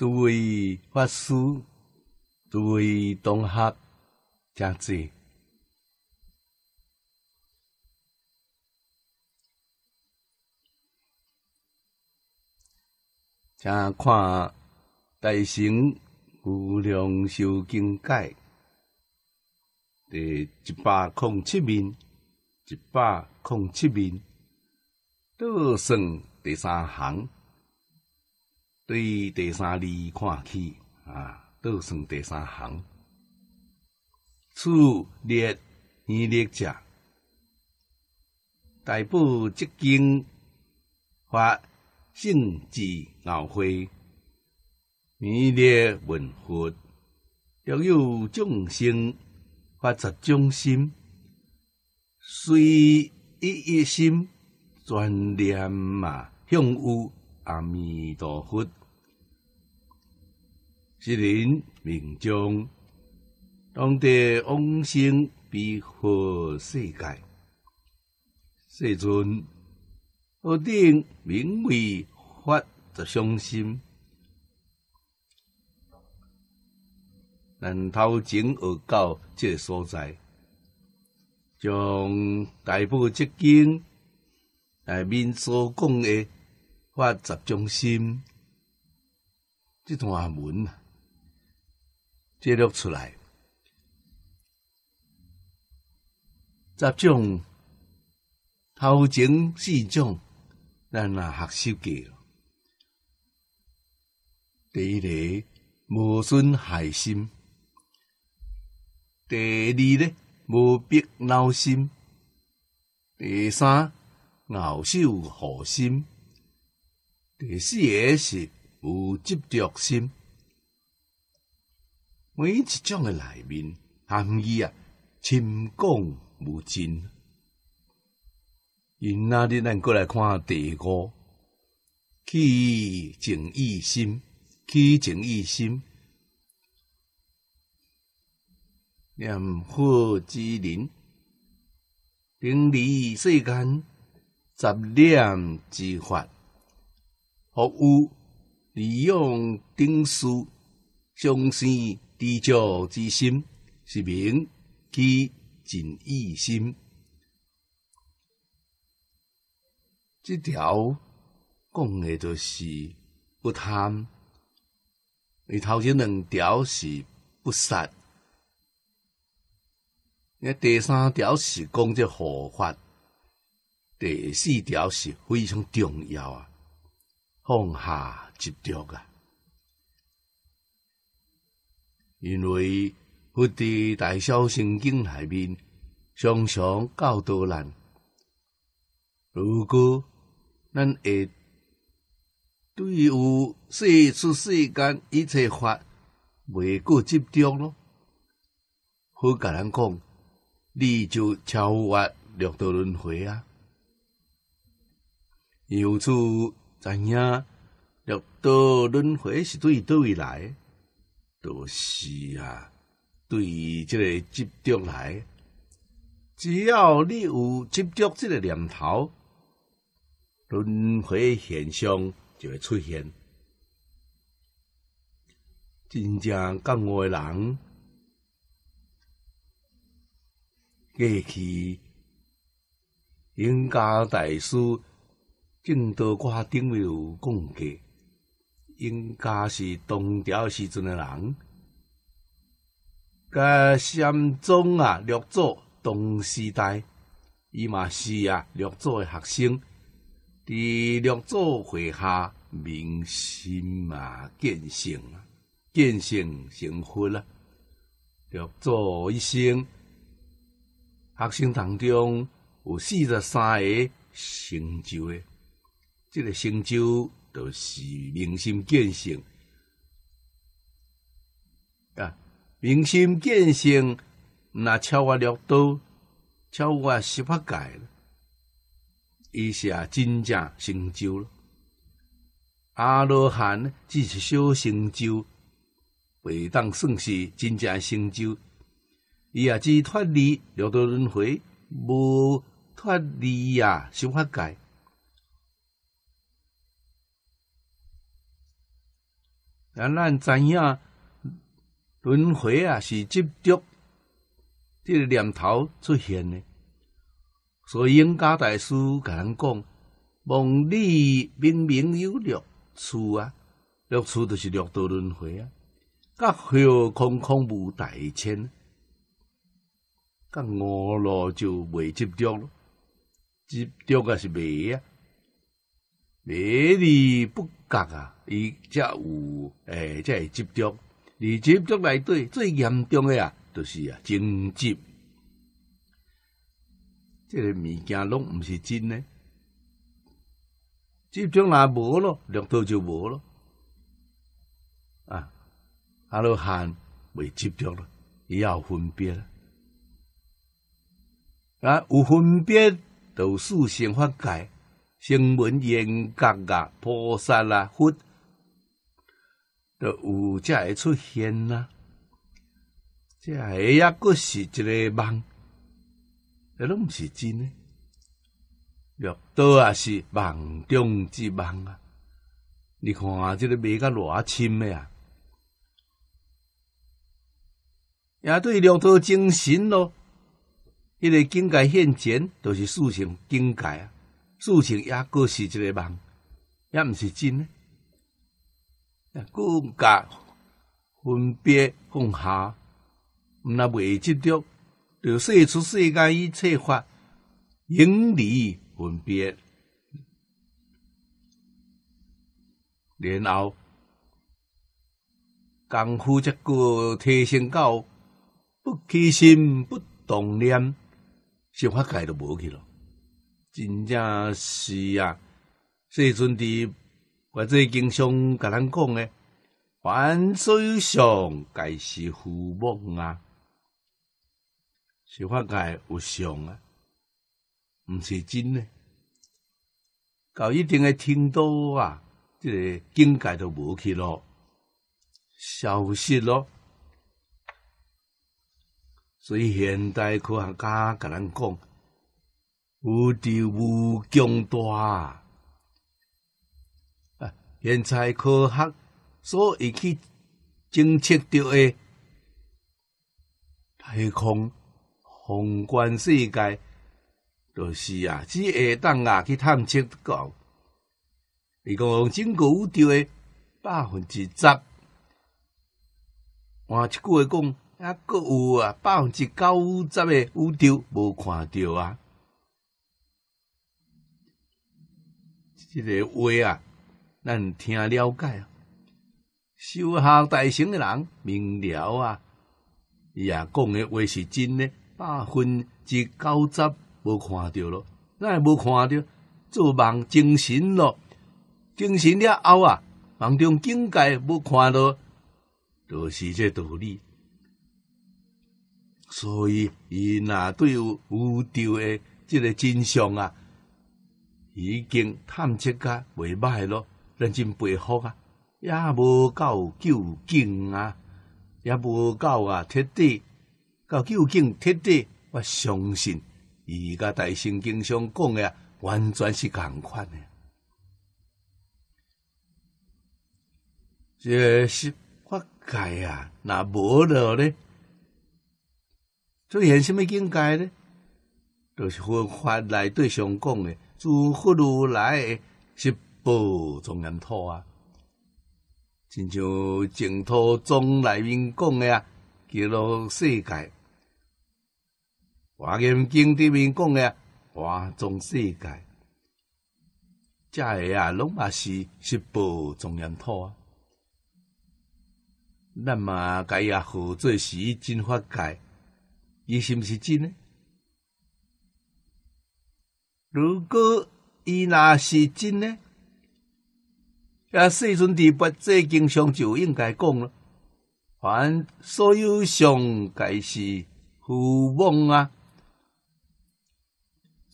诸位法师，诸位同学，静坐。请看《大乘无量寿经》解，第一百零七面，一百零七面，第二第三行。对第三字看起啊，倒算第三行。初列弥列者，大部即经发性智老会，弥勒文佛，要有众生发十众生，虽一一心专念嘛，向有阿弥陀佛。是人命中当地往生悲苦世界，世尊何定名为法著伤心，但头前有较即个所在，将大部诶即经内面所讲诶法杂中心即段文。记录出来，杂种头前四种，咱也学习过。第一个无损害心；第二嘞，无必恼心；第三，傲秀好心；第四个是无执着心。每一种诶内面含义啊，深广无尽。因哪日咱过来看第五，起正一心，起正一心，念佛之人，顶礼世间十念之法，服务利用顶事，相信。知足之心是明，及尽义心。这条讲的著是不贪。你头前两条是不杀，那第三条是讲这佛法，第四条是非常重要啊，放下执着啊。因为佛伫大小圣经内面常常教导人：，如果咱会对于世出世间一切法未够集中咯，佛甲咱讲，你就超越六道轮回啊！由此知影，六道轮回是对对位来。都是啊，对于这个执着来，只要你有执着这个念头，轮回现象就会出现。真正干话的人，过去永家大师正都挂顶有讲过。应该是东朝时阵的人，甲禅宗啊，六祖同时代，伊嘛是啊，六祖诶学生，伫六祖麾下明心啊，见性啊，见性成佛啊。六祖一生学生当中有四十三个成就诶，即个成就。都是明心见性啊！明心见性，那超过六道，超过十八界了，是下真正成就了。阿罗汉只是小成就，未当算是真正成就。伊啊，只脱离六道轮回，无脱离啊，十八界。咱咱知影轮回啊？是执着这个念头出现的。所以，印加大师甲咱讲：，梦里明明有六处啊，六处都是六道轮回啊。甲虚空空无大千，甲五路就未执着咯，执着也是迷啊，迷你不？格啊，伊则有诶，即会接触。而接触内底最严重诶啊，就是啊，情节即个物件拢毋是真诶，接触若无咯，两头就无咯。啊，阿罗汉未触咯，伊也要分别了。啊，有分别就四性法解。新闻、严格啊、菩萨啊，佛都有才会出现啊。这系一个是一个梦，系拢唔是真呢？六多啊是梦中之梦啊！你看啊，这个味甲偌深的啊！也对六多精神咯。一个境界现前，就是四性境界啊。事情也过是一个梦，也毋是真呢。更加分别放下，那未执着，就说出世间一切法，远离分别。然后功夫则过提升到不起心、不动念，想法界都无去了。真正是啊，昔阵伫我最经常甲咱讲诶，凡所有相，皆是浮梦啊，是法界有相啊，毋是真诶。到一定诶天道啊，这个境界就无去咯，消失咯。所以现代科学家甲咱讲。有条无强大啊！现在科学所以去检测到的太空宏观世界著是啊，只下当啊去探测到。伊讲讲整个宇宙诶，百分之十，换一句话讲抑佫有啊，百分之九十诶，宇宙无看到啊。即个话啊，咱听了解啊。修好大成的人明了啊，伊啊讲的话是真的，百分之九十无看着咯，咱也无看着，做梦精神咯，精神了后啊，梦中境界无看到，都是这道理。所以伊若对有有掉的即个真相啊。已经探测到未歹咯，认真佩服啊！也无够究竟啊，也无够啊彻底，到究竟彻底，我相信伊甲大圣经上讲个，完全是共款个。这是发解啊，那无了咧，出现什么境界咧，就是佛法内对上讲诶。诸佛如来是不庄严土啊，亲像净土宗内面讲的啊，极乐世界，华严经里面讲的啊，华藏世界，这些啊，拢也是十部庄严土啊。咱嘛该呀，何作是真法界？伊是毋是真呢？如果伊若是真呢，啊，世尊伫佛这经常就应该讲了，凡所有相，皆是虚妄啊！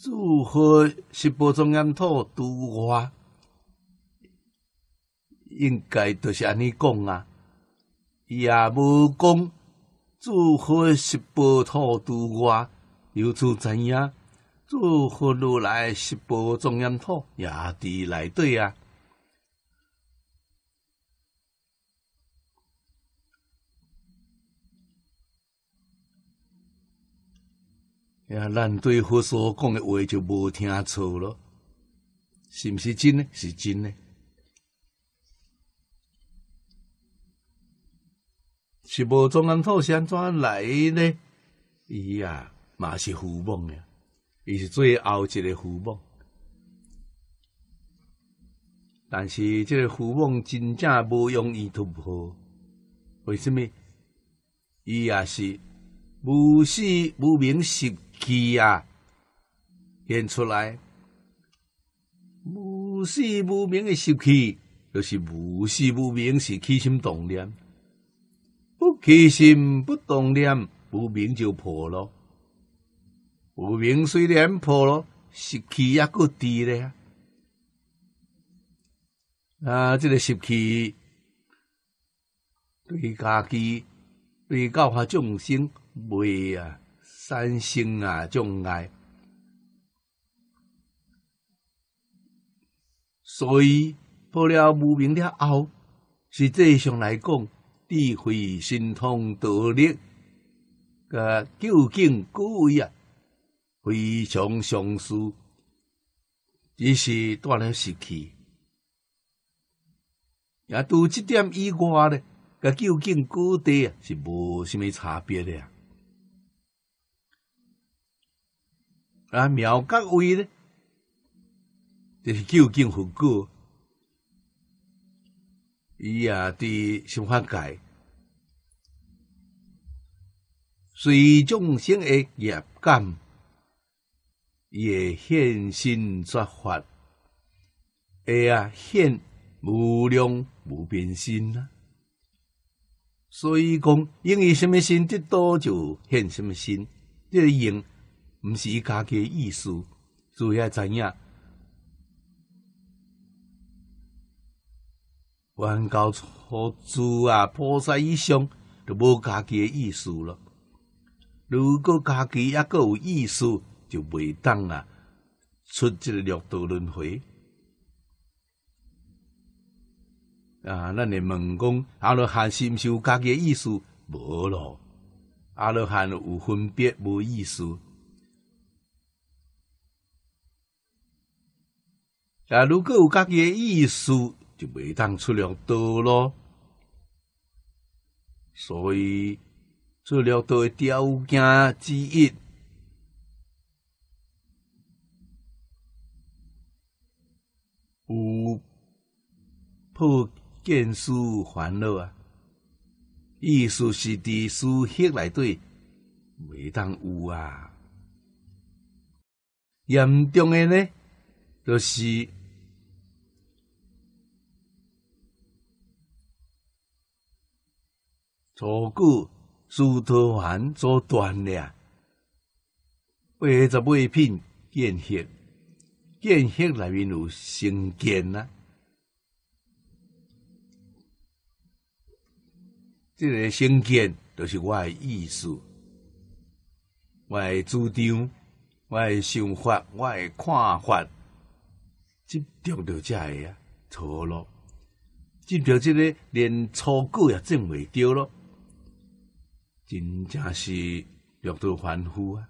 如何是不种安土独我，应该都是安尼讲啊！伊也无讲，如何是不土独我，由此知影。祝福如来十波中焰土也伫内底啊！呀，咱对佛所讲嘅话就无听错咯，是毋是真呢？是真呢！是无中焰土是安怎来呢？伊啊，嘛是浮梦呀！伊是最后一个福梦，但是即个福梦真正无容易突破。为什么？伊也是无事无明，习气啊，现出来。无事无明的习气，就是无事无明是起心动念。不起心，不动念，无明就破咯。无名虽然破了，习气也够低咧。啊，这个习气对家己、对教化众生，未啊产生啊障碍。所以破了无名了后，实际上来讲，智慧、神通、道力，噶究竟各位啊。非常相似，只是锻炼时期，也都这点以外呢，甲究竟高低是无什么差别的啊？啊，苗高危呢，这是究竟后果。伊啊，伫新法界，水众生的业感。也现身说法，哎呀，现无量无边心啊。所以讲，因为什么心得多就现什么心，这个用毋是伊家己意思，做下怎样？梵高、卓祖啊，菩萨一上就无家己意思咯。如果家己抑够有意思。就袂当啊，出即个六道轮回啊！咱诶问讲，阿罗汉是毋是有家己诶意思？无咯，阿罗汉有分别无意思？啊，如果有家己诶意思，就袂当出六道咯。所以，出六道诶条件之一。有破见思烦恼啊！意思是伫思惑内底袂当有啊。严重诶呢，就是错过诸多环做断了，八十八品见血。见识内面有成见啊！这个成见都是我的意思，我的主张，我的想法，我的看法，即钓到遮个啊，错了，即钓这个连初稿也挣未到了，真正是了度反复啊！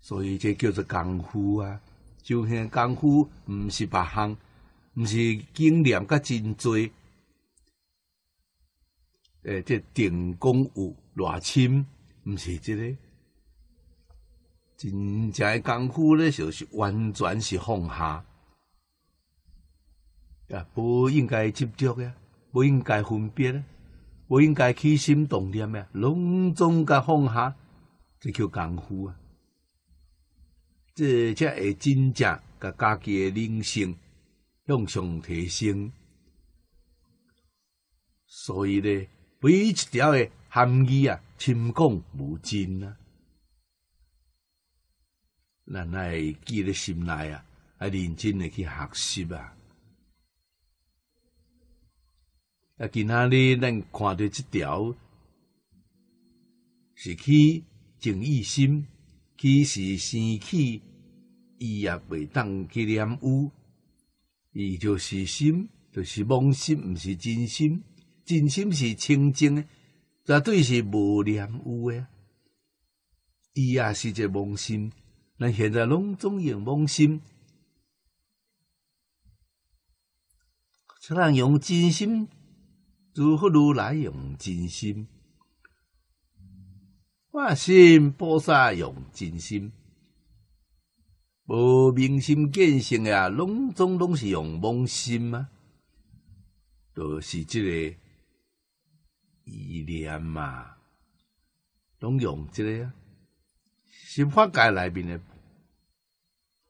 所以这叫做功夫啊！就呢功夫毋是别项，毋是经验甲真多。诶，这定功有偌深，毋是即个。真正诶功夫咧，就是完全是放下，啊，不应该执着诶，不应该分别，不应该起心动念诶，拢总甲放下，这叫功夫啊。这才会真正甲家己诶人性向上提升，所以咧，每一条诶含义啊，深广无尽啊。咱爱记在心内啊，啊，认真诶去学习啊。啊，今仔日咱看到这条，是起正义心，起是生气。伊也袂当去染污，伊就是心，就是妄心，毋是真心。真心是清净的，绝对是无染污的。伊也是一个妄心，咱现在拢总用妄心，岂能用真心？如何如来用真心？化心菩萨用真心。无明心见性啊，拢总拢是用妄心啊，都是即个意念嘛，拢用即个啊。心法界内面的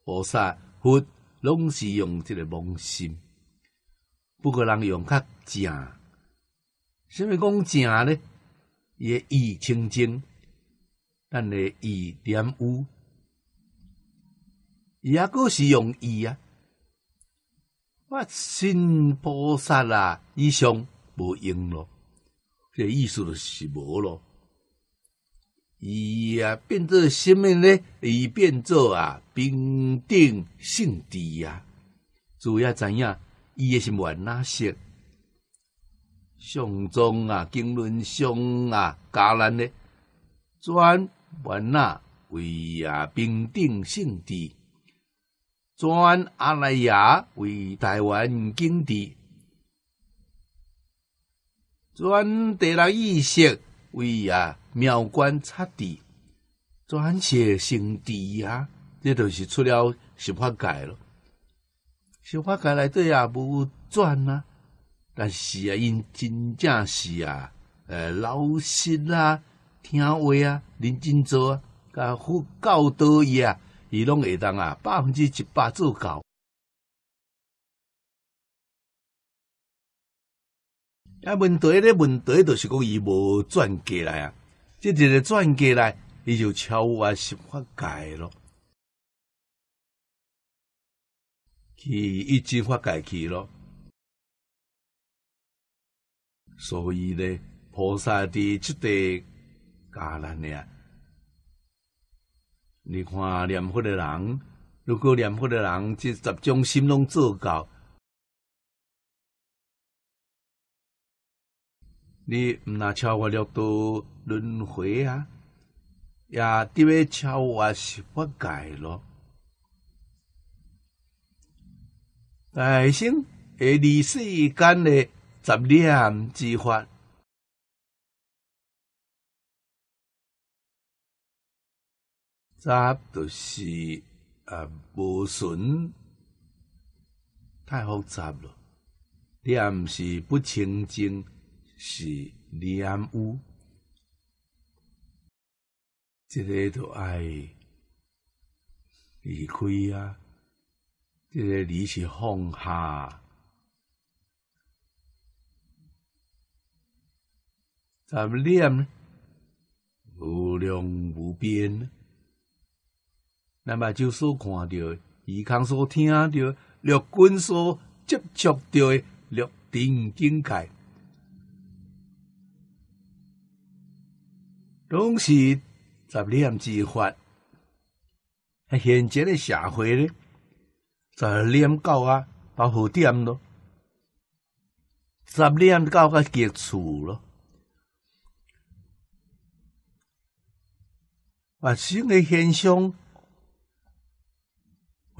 菩萨佛，拢是用即个妄心，不过人用较正。什么讲正呢？诶意清净，但诶意点污。抑个是用意啊！我信菩萨啦，以上无用咯，这意思就是无咯。伊啊，变做什么呢？伊变做啊，平等圣地啊，主要知影伊诶是原哪色，上宗啊，经论上啊，伽兰呢，专万啊，为啊，平等圣地。转阿赖牙为台湾经地，转地拉意识为啊庙观插地，转写圣地啊，这都是出了十法界了。十法界内底也无转啊，但是啊，因真正是啊，诶，老实啊，听话啊，认真做啊，啊，佛教导伊啊。伊拢会当啊，百分之一百做到。啊，问题咧，问题就是讲伊无转过来啊，即一个转过来，伊就超外实法界咯。伊已经发改期咯。所以咧，菩萨伫即对假了呢。你看念佛的人，如果念佛的人这十种心拢做到，你毋拿超越六度轮回啊，也得要超越十法改咯？在生离世间的十念之法。杂就是啊，无顺，太复杂了。念是不清净，是染污。这个都爱离开啊，这个你是放下？怎么念呢？无量无边。那么就说看到，耳康所听到，六根所接触到的六尘境界，都是杂念之患。现前的社会呢，杂念到啊，把好点咯；杂念到啊，结束咯。啊，新的现象。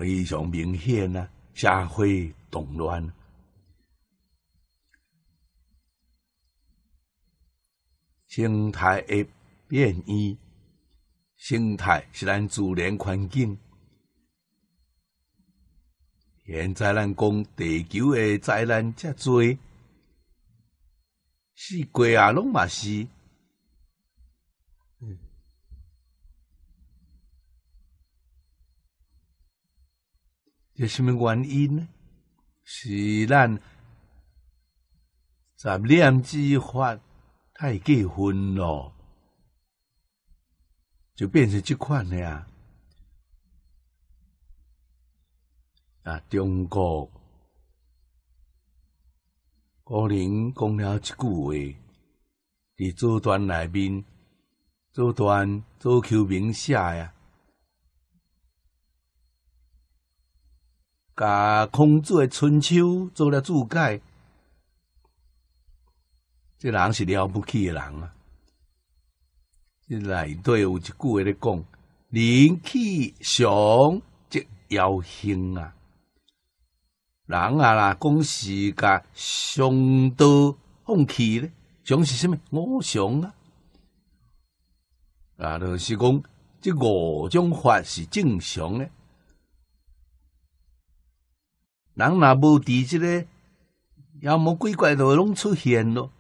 非常明显啊，社会动乱，生态的变异，生态是咱自然环境。现在咱讲地球的灾难，遮多，四季啊，拢嘛是。是什么原因呢？是咱杂念之法太结分咯，就变成这款的呀。啊，中国古人讲了一句话，在祖传内面，祖传足球名下呀。甲孔子诶春秋做了注解，这人是了不起诶人啊！这内底有一句话咧讲：人气上即妖兴啊！人啊啦，讲是甲上多放弃咧，讲是甚物？我上啊！啊，就是讲即五种法是正常咧。人若无伫即个妖魔鬼怪都拢出现咯。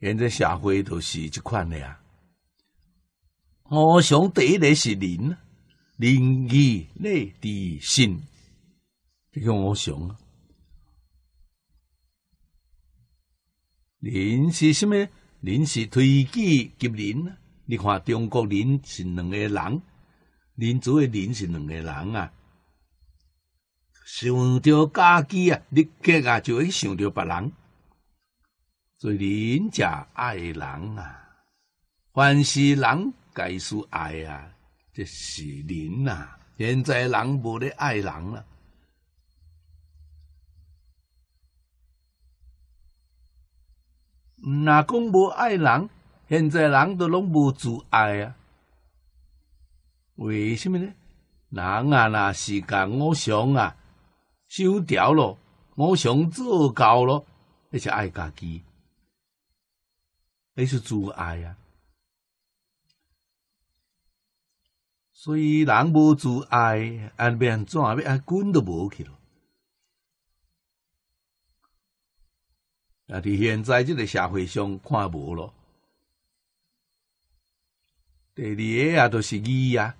现在社会都是即款的啊。我想第一个是人，人义礼智信，这个我想啊。人是什咩？人是推己及人。你看中国人是两个人，民族的人是两个人啊。想着家己啊，你个啊就会想着别人，做人家爱人啊，凡是人皆是爱啊，这是人啊。现在人无咧爱人啊。若讲无爱人？现在人都拢无自爱啊？为什么呢？人啊，若是间我想啊。修条咯，我想做高了，那是爱家己，那是自爱啊。所以人无自爱，安变怎变？安滚都无去咯。啊！伫现在这个社会上，看无咯。第二个啊，都是伊啊，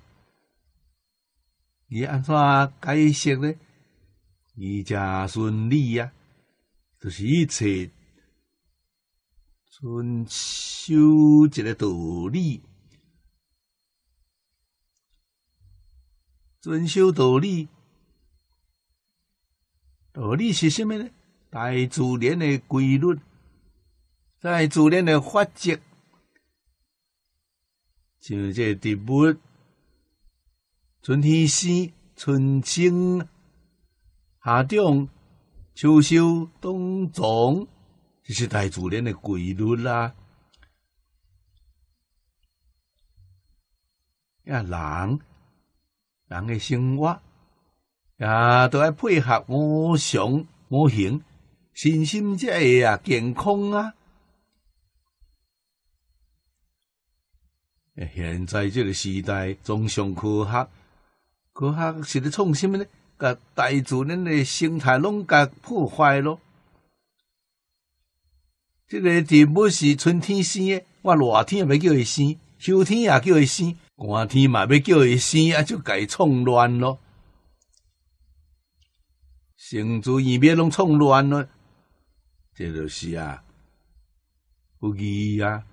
伊安怎解释呢？伊家顺利啊，就是一切遵守一个道理，遵守道理。道理是甚么呢？大自然的规律，大自然的法则，像这植物，春天生，春天。夏长、秋收、冬藏，这是大自然的规律啦。呀，人人的生活啊，都要配合，我想我行，身心才会啊健康啊。现在这个时代，崇尚科学，科学是在创新呢。甲大自然的生态拢甲破坏咯，即个植物是春天生的，我夏天也袂叫伊生，秋天也叫伊生，寒天嘛袂叫伊生，啊就改创乱咯，生主鱼苗拢创乱咯，这就是啊，不吉啊，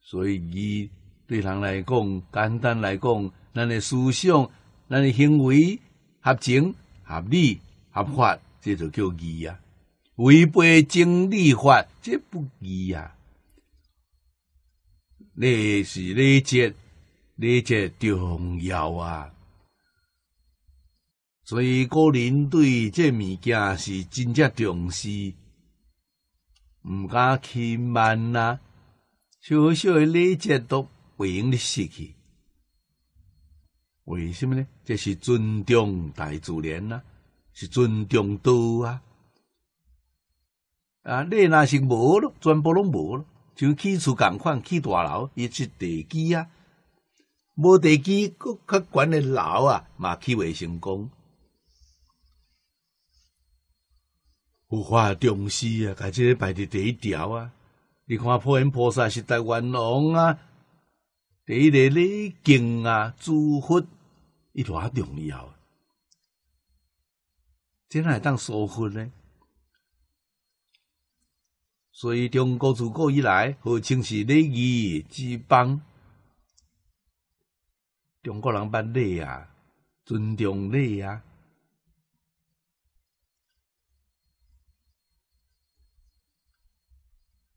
所以伊对人来讲，简单来讲，咱的思想、咱的行为合情、合理、合法，这就叫义啊。违背情理法，这不义啊。内是内节，内节重要啊。所以个人对这物件是真正重视，毋敢轻慢小小少内节多。袂用咧失去？为什么呢？这是尊重大自然啊，是尊重道啊！啊，你若是无咯，全部拢无咯。就起厝共款，起大楼，伊是地基啊。无地基，佫较悬诶楼啊，嘛起未成功。有法重视啊，家即个排伫第一条啊。你看普贤菩萨是台湾人啊。给个礼敬啊，祝福，伊偌重要，真系当收获呢。所以中国自古以来，号称是礼仪之邦，中国人办礼啊，尊重礼啊。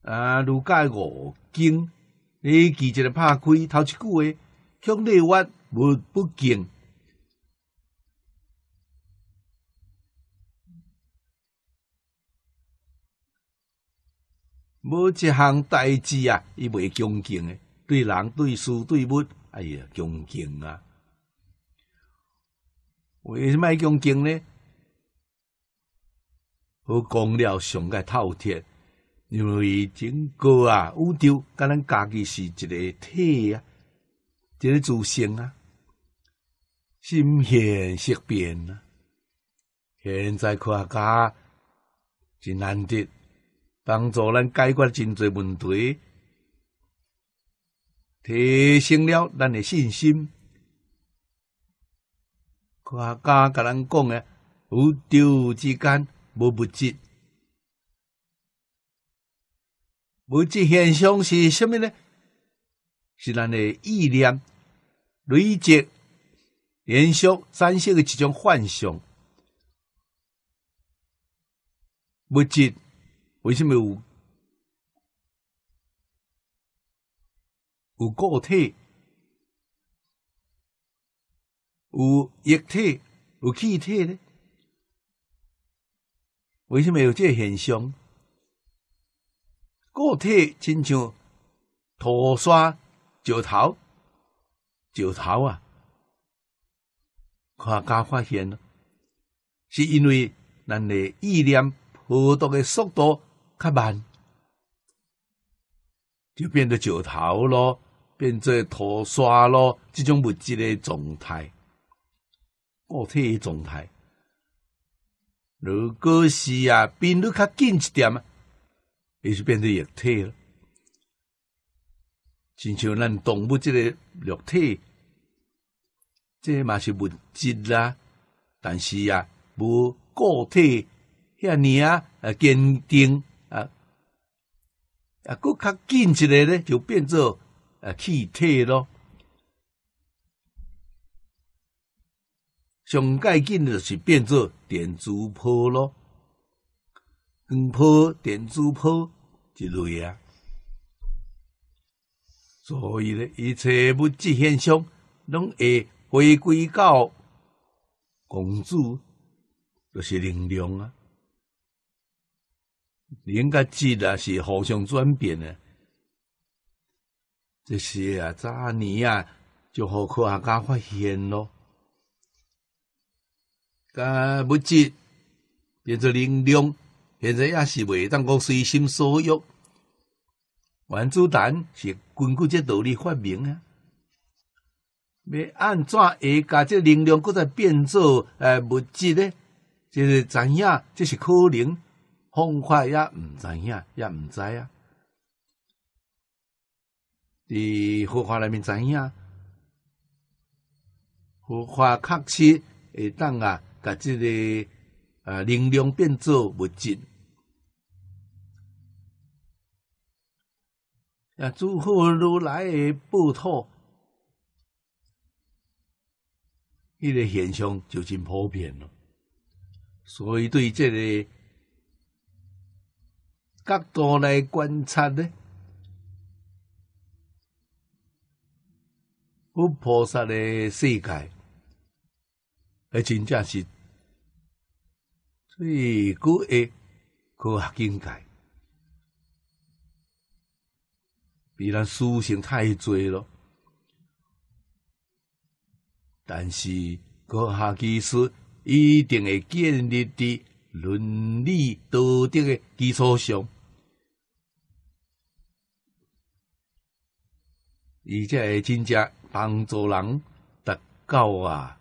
啊，如盖五经。你记一个，拍开头一句话，兄弟，我无不敬，无一项代志啊，伊袂恭敬诶，对人对事对物，哎呀，恭敬啊！为什爱恭敬呢？好讲了上个透天。因为整个啊，宇宙跟咱家己是一个体啊，一个组成啊，心现色变啊。现在科学家真难得帮助咱解决真多问题，提升了咱的信心。科学家跟咱讲的，宇宙之间无物质，物质现象是什物呢？是咱的意念累积、联想、展现的一种幻想。物质为什么有有固体、有液体、有气体呢？为什么有这现象？固体亲像土沙石头、石头啊，看家发现，是因为人类意念波动的速度较慢，就变得石头咯，变做土沙咯，这种物质的状态，固体状态。如果是啊，变得较近一点啊。伊是变做液体了。亲像咱动物即个液体，个嘛是物质啦，但是啊，无固体，遐尼啊啊坚定啊啊，佫较紧一个咧，就变做啊气体咯。上介近就是变做电磁波咯，光波、电磁波。之类啊，所以呢，一切物质现象，拢会回归到共主，就是能量啊。和“量质啊是互相转变的，这些啊，早年啊，就好科学家发现喽，噶物质变成能量。现在也是未当讲随心所欲。原子弹是根据这道理发明啊！要安怎会把这能量搁再变做诶物质呢？就是怎样，这是可能，方法也毋怎样，也毋知啊。伫佛法内面怎样？佛法确实会当啊，把这个啊能量变做物质。啊，诸佛如来的报土，迄个现象就真普遍了。所以对这个角度来观察呢，佛菩萨的世界，还真正是最高的科学境界。必然私心太侪了，但是阁下其实一定会建立伫伦理道德的基础上，伊才会真正帮助人达到啊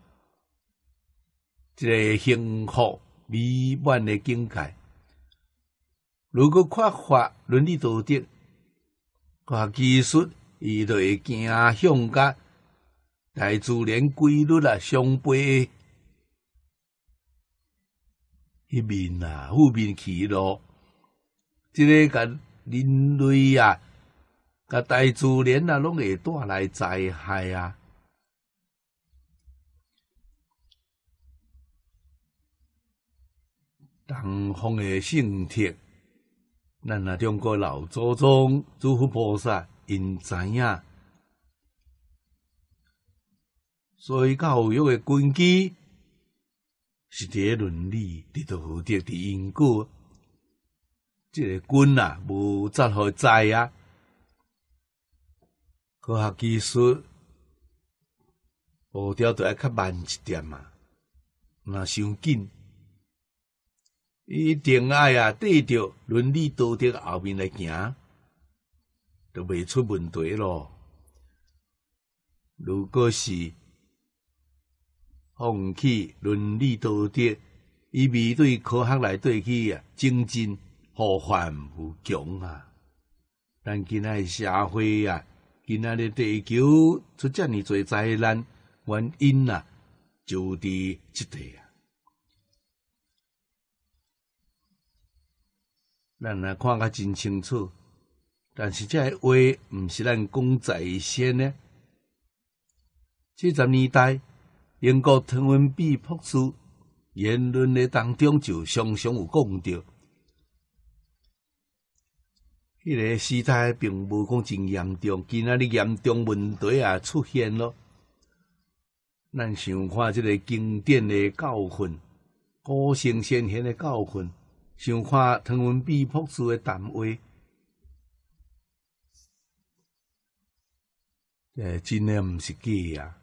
一个幸福美满的境界。如果缺乏伦理道德，个技术，伊就会惊向甲大自然规律啊相背，一面啊负面起落，即个甲人类啊，甲大自然啊，拢会带来灾害啊。东方的圣天。咱啊，中国老祖宗、诸佛菩萨因知影，所以教育诶。根基是伫咧伦理，咧道德，伫因果。这个根啊，无扎好栽啊？科学技术步调都要较慢一点嘛，若伤紧。一定爱啊，对着伦理道德后面来行，就未出问题咯。如果是放弃伦理道德，以面对科学来对去啊，前进后患无穷啊。但今来社会啊，今仔个地球出这尼多灾难，原因啊，就伫即块啊。咱来看较真清楚，但是这个话毋是咱讲在先呢。七十年代，英国汤文比博士言论的当中就常常有讲到，迄个时代并无讲真严重，今仔日严重问题也出现咯。咱想看即个经典诶教训，古圣先贤诶教训。想看汤文笔博士的谈话，诶，真诶毋是假啊！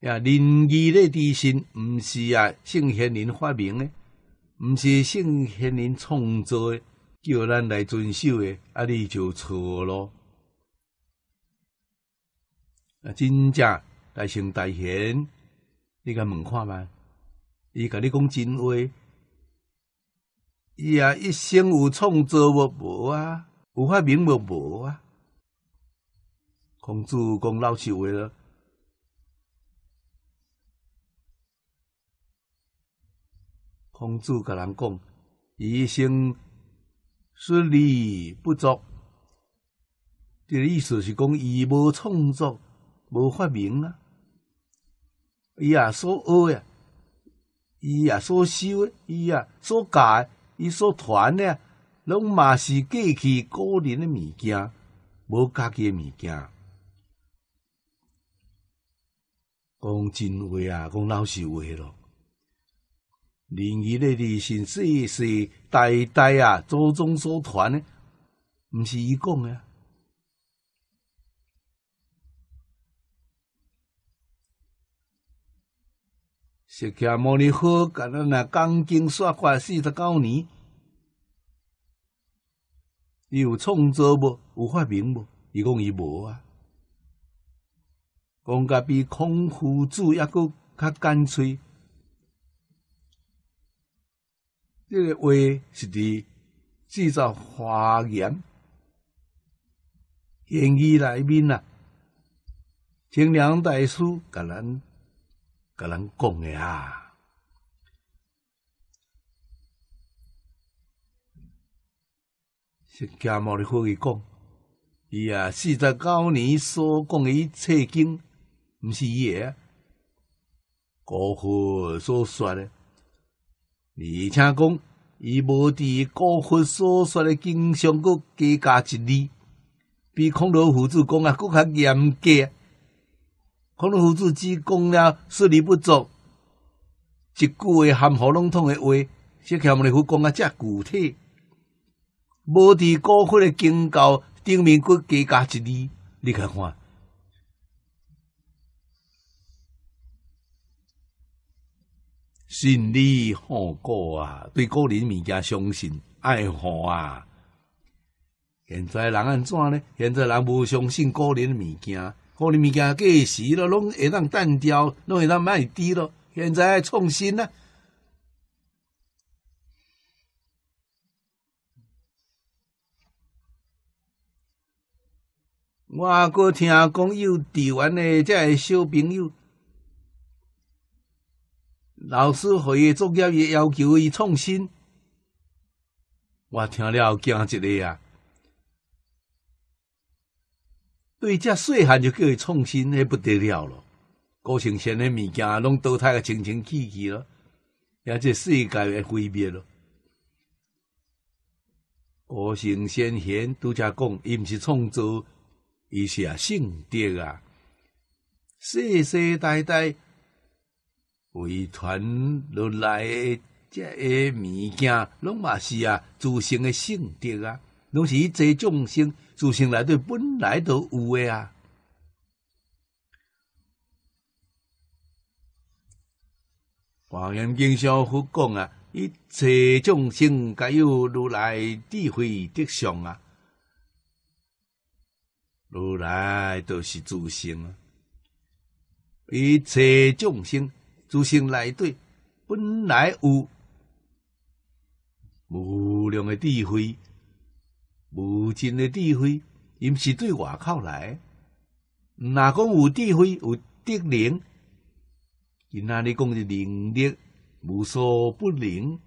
呀，仁义嘞，之心，毋是啊，圣贤人发明诶，毋是圣贤人创造诶，叫咱来遵守诶，啊，你就错了。啊，真正大圣大贤，你敢问看吗？伊甲你讲真话，伊啊一生有创造无无啊，有发明无无啊。孔子讲老实话了。孔子甲人讲，伊一生疏利不足，个意思是讲伊无创作，无发明啊。伊啊所学呀。伊啊所收，伊啊所教，伊所传呢，拢嘛是过去个人的物件，无家己的物件。讲真话啊，讲老实话咯。另伊咧，是前世是代代啊祖宗所传呢，毋是伊讲啊。是叫摩尼佛，甲咱那钢筋刷挂四十九年，伊有创造无？有发明无？伊讲伊无啊。讲甲比孔夫子抑阁较干脆。这个话是伫制造谎言，言语内面啊，清凉大师甲咱。甲人讲诶啊，释迦牟尼佛伊讲，伊啊四十九年所讲诶一切经，毋是伊诶啊，古佛所说诶，而且讲，伊无伫古佛所说诶经上，佫加加一字，比《孔老夫子》讲啊，佫较严格。可能佛子只讲了势力不足，一句含喉咙痛的话，这条我们去讲啊，这具体。无伫过去的经教顶面，再加加一字，你看看。心理后果啊，对个人物件相信、爱护啊，现在人安怎呢？现在人不相信个人物件。好，你物件过时了，拢会当单调，拢会当卖低了。现在创新呢？我阁听讲，幼儿园的即个小朋友，老师回作业也要求伊创新。我听了惊一个啊！对，遮细汉就叫伊创新，迄不得了了。高圣贤的物件拢都太个清清气气咯，也这世界也毁灭咯。高圣先贤都则讲，伊毋是创造，伊是啊，性德啊，世世代代遗传落来，遮下物件拢嘛是啊，自身的性德啊。拢是一切众生自性内对本来都有的啊！华严经上佛讲啊，一切众生皆有如来智慧德相啊，如来都是自性啊，一切众生自性内对本来有无量的智慧。无尽的智慧，因是对外口来。哪讲有智慧、有德能？因哪里讲的能力无所不能？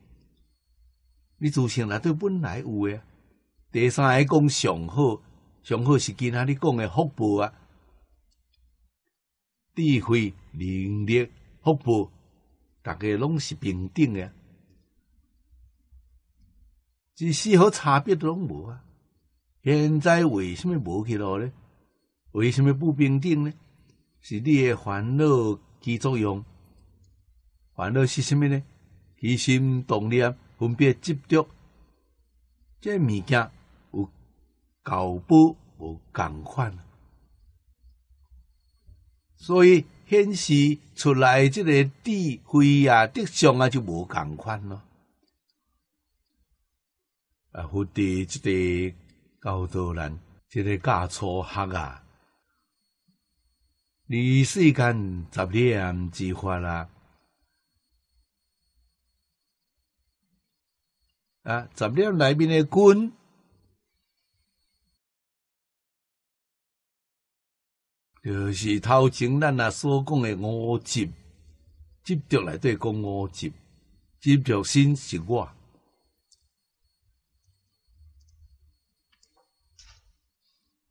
你自先那都本来有诶。第三个讲上好，上好是今仔你讲的福报啊？智慧、能力、福报，大家拢是平等的，一丝毫差别拢无啊。现在为什么无去咯咧？为什么不平等呢？是你的烦恼起作用。烦恼是什么呢？起心动念，分别执着。这物件有高不无共款，所以显示出来即个智慧啊、德相啊就无共款咯。啊，好的，即个。教导人一个教初学啊，二世间十念之法啦啊，十念内面的根，就是头前咱啊所讲的五集，集着来对讲五集，集着心是我。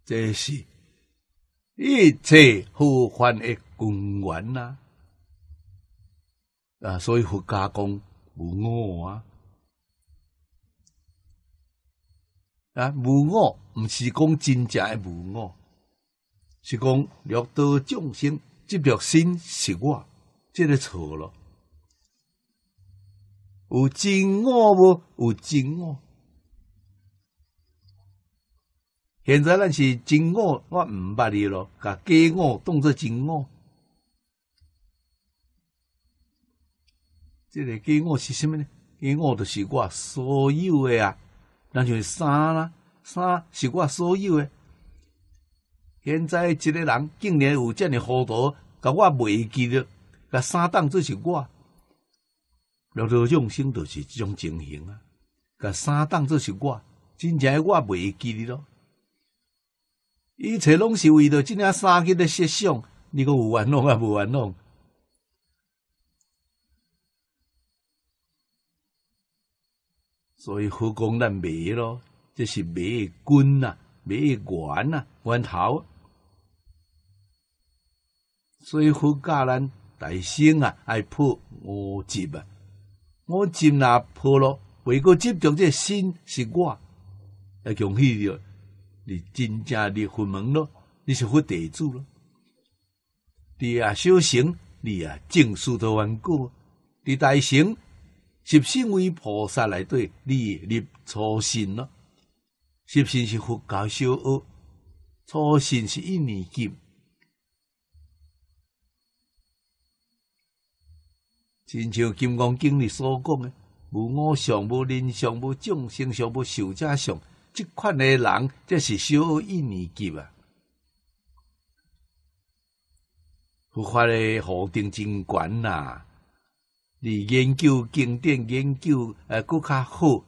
这是一切好患的根源呐！啊，所以佛家讲无我啊！啊，无我不是讲真正的无我，是讲六道众生执着心是我，这就错了。有真我无？有真我？现在咱是真我，我毋捌你咯。假我当做真我，这个假我是什物呢？假我就是我所有诶啊，咱就是衫啦，衫是我所有诶。现在一个人竟然有这尔糊涂，甲我袂记得，甲三当做是我，六道众生就是即种情形啊。甲三当做是我，真正我袂记得咯。一切拢是为着即领衫日的设想，你讲有冤枉啊？无冤枉？所以何讲咱买咯，这是买军呐，买官呐，源头。所以佛教咱大姓啊，爱破五接啊，我接那破咯，为个执着这心是我，要恭喜着。你真正立佛门了，你是佛弟子了。第二修行，你啊正树的完果；第三行，习性为菩萨来对，你立初心了。习性是佛教小学，初心是一年级。真像金刚经里所讲的：无我相，无人相，无众生，相，无受者相，即款的人，这是小学一年级啊！佛法的学定真悬呐，你研究经典，研究诶，佫较好，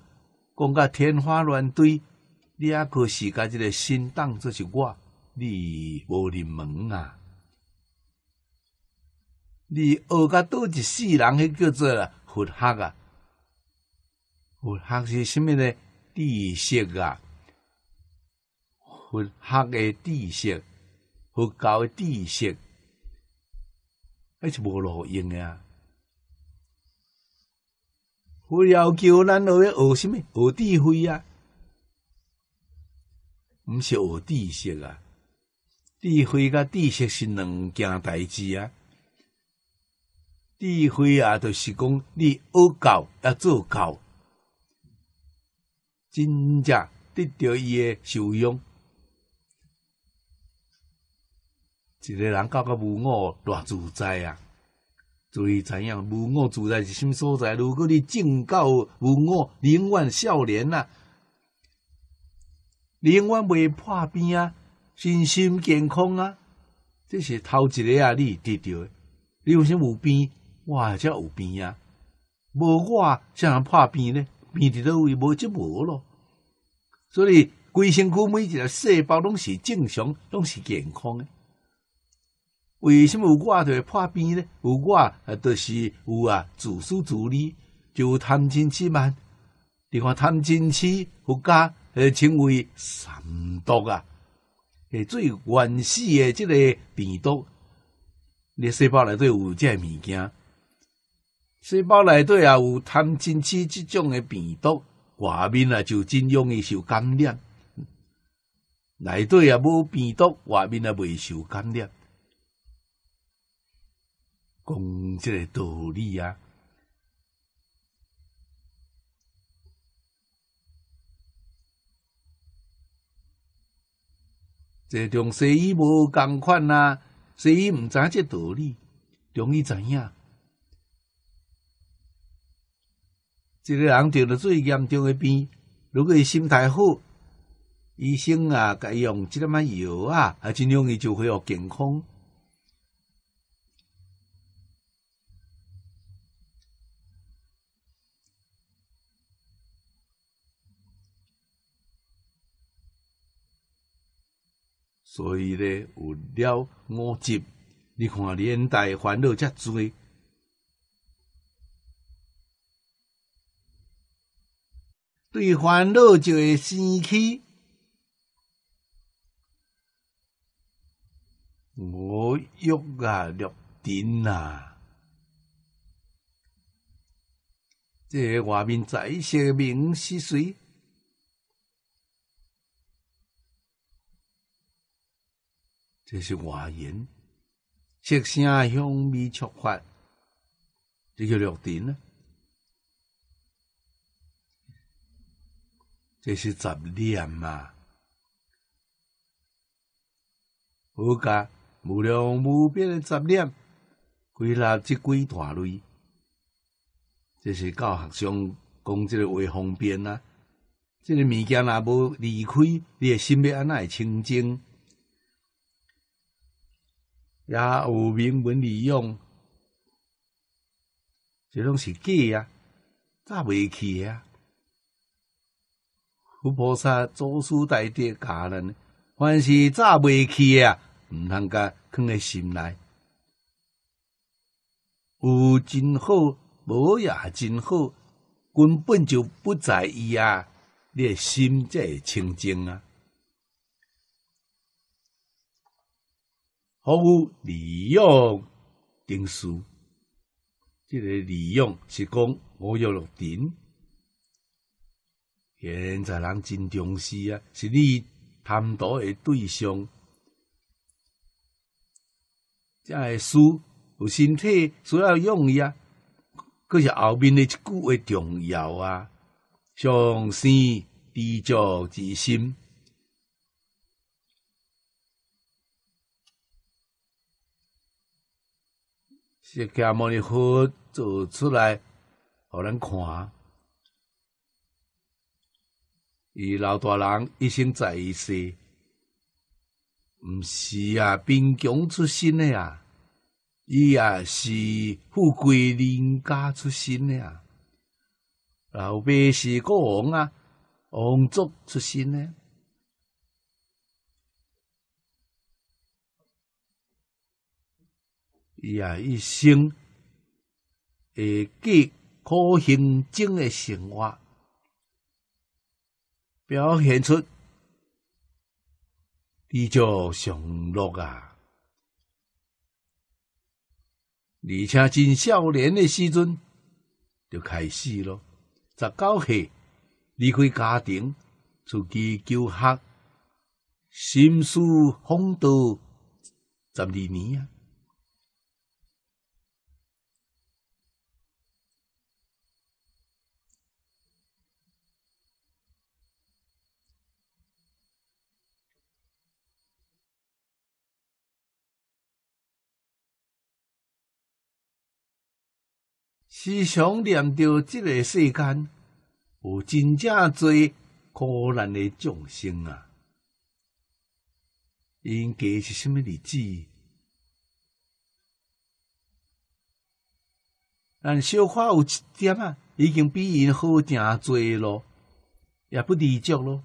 讲甲天花乱坠，你啊可是甲即个心当做是我，你无入门啊！你学甲倒一世人，迄叫做佛学啊？佛学是啥物呢？知识啊，佛学的知识，佛教的知识，迄是无路用诶啊！佛要求咱学学什么？学智慧啊！毋是学知识啊！智慧甲知识是两件代志啊！智慧啊，著是讲你恶教要做教。真正得到伊诶修养，一个人搞个无我，偌自在啊，注意知影无我自在是什所在？如果你正到无我，永远少年啊，永远袂破病啊，身心健康啊，这是头一个啊！你得到，你有什有病？我才有病啊！无我怎难破病呢？病伫倒位，无就无咯。所以，规身躯每一个细胞拢是正常，拢是健康。为什么有我就会破病呢？有我，就是有啊，自私自利，就贪嗔痴慢。另外，贪嗔痴，附加而称为三毒啊，诶，最原始的这个病毒。你细胞内底有这物件。细胞内底也有贪嗔痴这种诶病毒，外面啊就真容易受感染；内底啊无病毒，外面啊未受感染。讲即个道理啊，这中医无共款啊，西医毋知即道理，中医知影。一个人得了最严重的病，如果伊心态好，医生啊，甲伊用即点仔药啊，啊，真容易就恢复健康。所以咧，有了五疾，你看年代烦恼才多。对烦恼就会升起，我欲啊，六点啊，这外面在说明是谁？这是外言，色声香味触法，这叫六点啊。这是杂念嘛？无噶，无量无边的杂念归纳几大类，这是教学生讲这个话方便啊。这个物件若无离开，你的心要安会清净，也有名闻利用，这拢是假啊，诈袂去啊。佛菩萨祖师大德家人，凡是早未去啊，毋通甲囥咧心内。有真好，无也真好，根本就不在意啊！你心会清净啊，何有利用定书？即个利用是讲我落定。现在人真重视啊，是你贪图的对象。这书有身体主要用意啊，可是后面的一句话重要啊，上师知足之心，是干嘛的？好做出来，好咱看。伊老大人一生在一世，毋是啊，贫穷出身诶啊，伊也是富贵人家出身诶啊。老爸是国王啊，王族出身诶。伊啊一生，会过苦行僧诶生活。表现出比较上乐啊！而且真少年的时阵就开始了，十九岁离开家庭出去求学，心思荒多十二年啊。时常念着这个世间有真正做苦难的众生啊，因过是什么日子？但小花有一点啊，已经比因好真多咯，也不知足咯，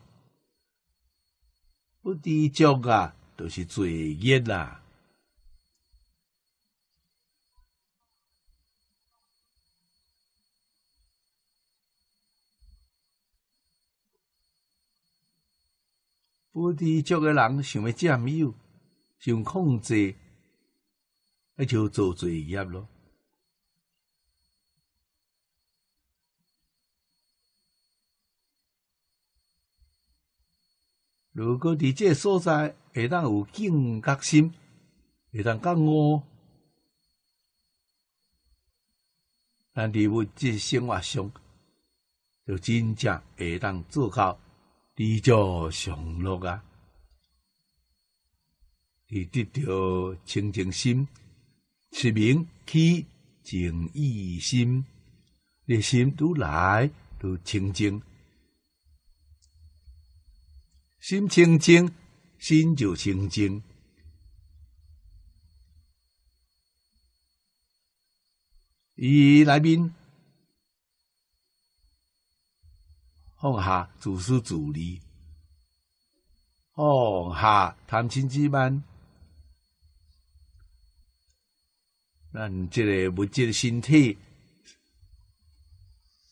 不知足啊，就是罪孽啦。不执着诶人，想要占有、想控制，那就做罪业咯。如果你这所在会当有警觉心，会当觉悟，但你物质生活上，就真正会当做到。地就上落啊！你得到清净心，是名起净意心，你心都来都清净，心清净，心就清净。伊内面放下自私自利，放下贪嗔痴慢。咱即个物质的身体，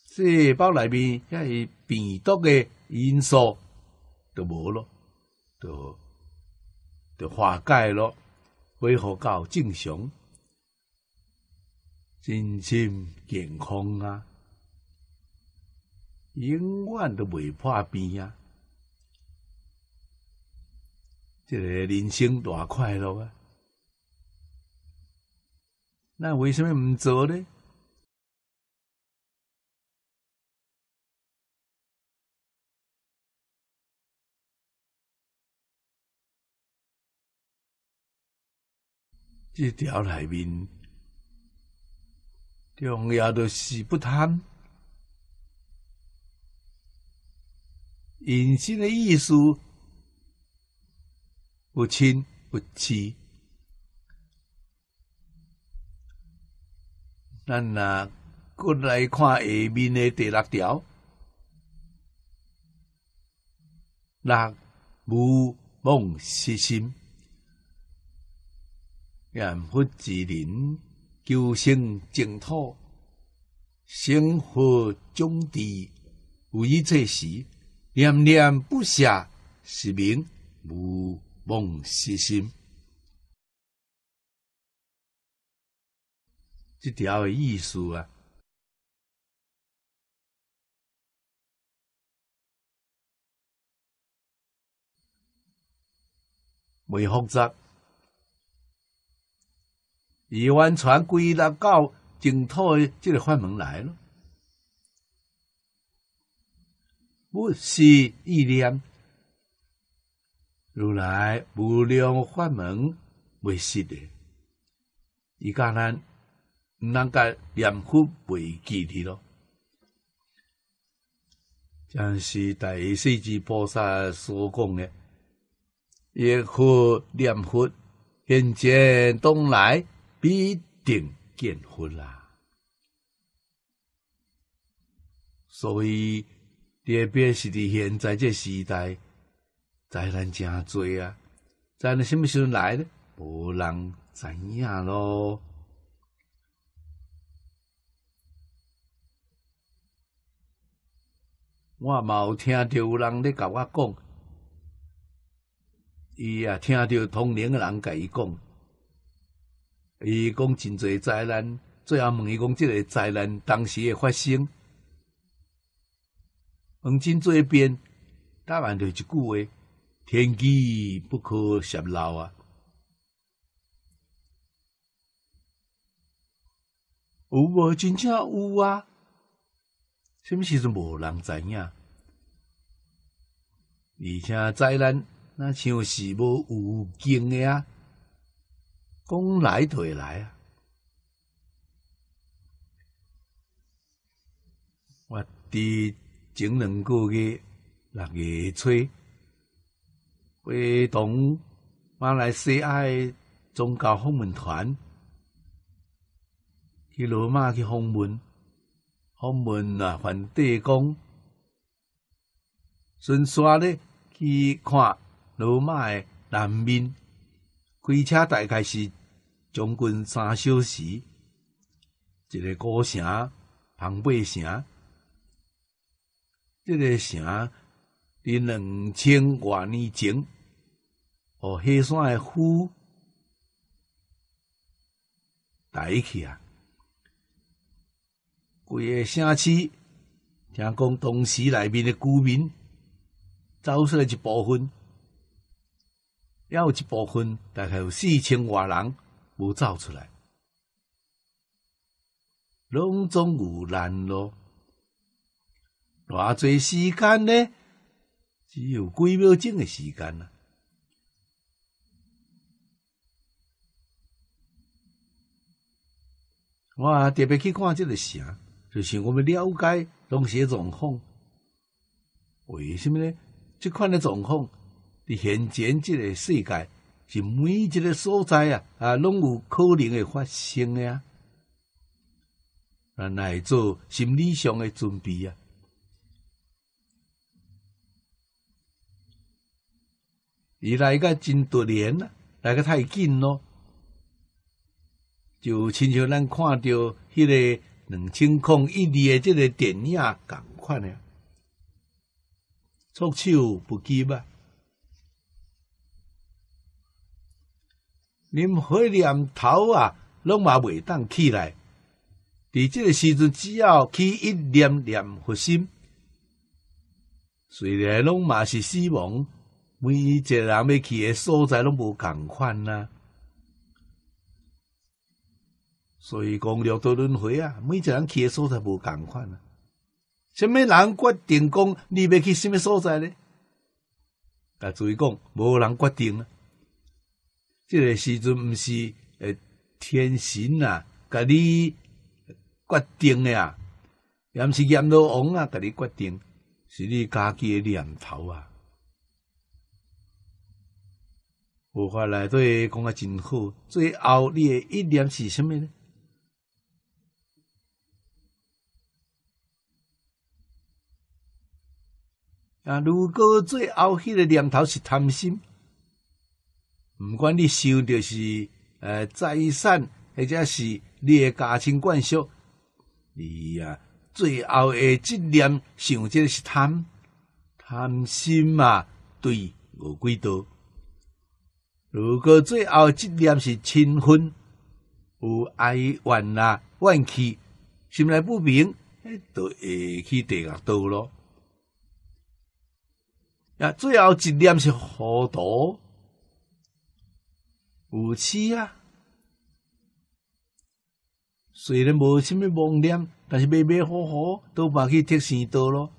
细胞内面那些病毒的因素都无咯，都都化解咯，恢复到正常，身心健康啊。永远都未破病啊！这个人生大快乐啊！那为什么唔做呢？这条内面重要的是不贪。人生的意思，不亲不戚。咱呐，过来看下面的第六条：六无梦失心，缘不之人求生净土，生活终地，无一这时。念念不舍，是名无梦是心。这条的意思啊，未复杂，已完全归纳到净土的这个法门来了。不是意念，如来无量法门未失的，而家咱毋能够念佛未记的咯。正是大世至菩萨所讲的，也可念佛，现前东来必定见佛啦。所以。特别是伫现在这时代，灾难真多啊！灾难什么时候来呢？无人知影咯。我嘛有听到有人咧甲我讲，伊也听到同龄人甲伊讲，伊讲真侪灾难。最后问伊讲，即个灾难当时会发生？金做最边，大案就一句话：天机不可泄露啊！有无真正有啊？什么时阵无人知影？而且灾难那像是无有经诶啊，讲来退来啊！我伫。整两个月，六月初，陪同马来西亚宗教访问团去罗马去访问，访问啊，梵蒂冈，顺咧去看罗马的南面，开车大概是将近三小时，一个古城庞贝城。这个城，二千多年前，哦，黑山的富，大起啊！几个城市，听讲，当时内面的居民，走出来一部分，也有一部分，大概有四千外人，无走出来，拢总有难咯。偌侪时间呢？只有几秒钟的时间啊！我特别去看这个城，就是我们了解某些状况。为什么呢？这款的状况，伫现今这个世界，是每一个所在啊啊，拢有可能会发生啊！原来做心理上的准备啊！伊来个真多年来个太紧咯，就亲像咱看着迄个两千空一地的即个电影同款诶，措手不及啊！念火念头啊，拢嘛未当起来。伫即个时阵只要起一念念佛心，虽然拢嘛是死亡。每一个人要去诶所在拢无共款啊，所以讲六道轮回啊，每一个人去诶所在无共款啊。什么人决定讲你要去什么所在呢？啊，所以讲无人决定啊。这个时阵毋是诶天神啊，甲你决定诶啊，也毋是阎罗王啊，甲你决定，是你家己诶念头啊。佛法内底讲啊真好，最后你诶一念是虾米呢？啊，如果最后迄个念头是贪心，毋管你收着是呃财产，或者是你诶家庭关系，汝啊最后诶即念想即是贪，贪心嘛，对无几多。如果最后一念是清欢，有爱怨啊、怨气，心内不平，哎，就会去地下多咯。啊，最后一念是糊涂、有耻啊。虽然无什么妄念，但是马马虎虎都把去贴生多咯。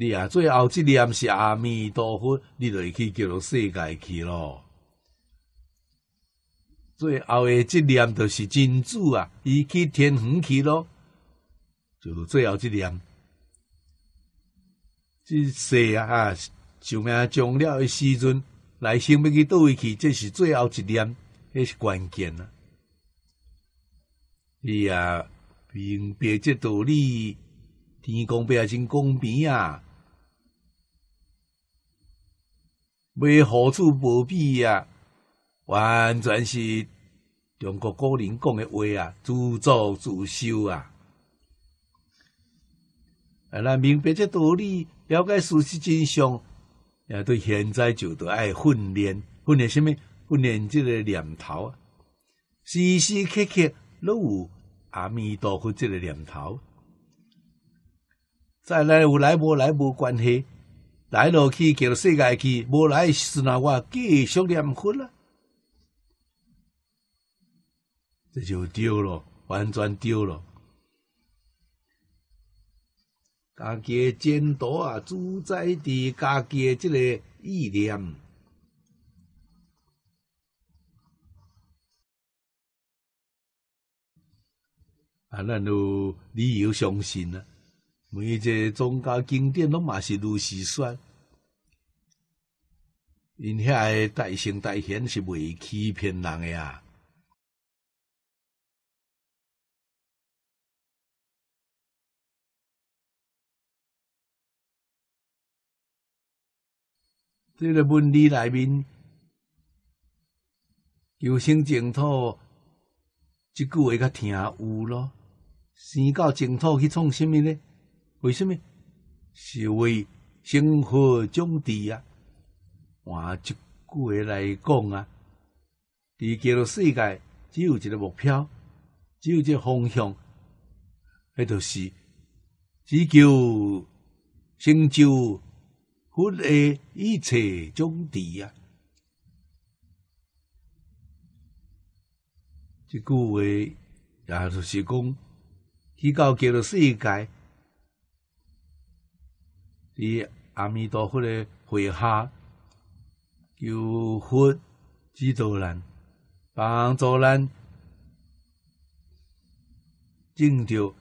你啊，最后一念是阿弥陀佛，你就会去叫做世界去咯。最后诶，一念就是真主啊，伊去天园去咯，就最后一念。即世啊，寿命终了诶时阵，内心要去倒位去，这是最后一念，迄是关键啊。你啊，明白即道理，天公不要真公平啊。要好处不避啊？完全是中国古人讲的话啊，自作自受啊。啊，咱明白这道理，了解事实真相，也对现在就得爱训练，训练什么？训练这个念头啊，时时刻刻都有阿弥陀佛这个念头，再来有来无来无关系。来落去，叫世界去，无来是那我继续念佛啦。这就丢咯，完全丢咯。家己的监督啊，主宰的家己的这个意念。啊，那都你要相信啦。每一个宗教经典拢嘛是如是说，因遐诶大圣大贤是袂欺骗人诶啊。这个文理内面，求生净土，即句话较听有咯。生到净土去创什么咧？为什么？是为生活种地啊！换一句话来讲啊，地球的世界只有一个目标，只有一个方向，那就是只求成就佛的一切种地啊！这句话也是讲，提到给了世界。以阿弥陀佛的回下，求佛指导咱，帮助咱，成着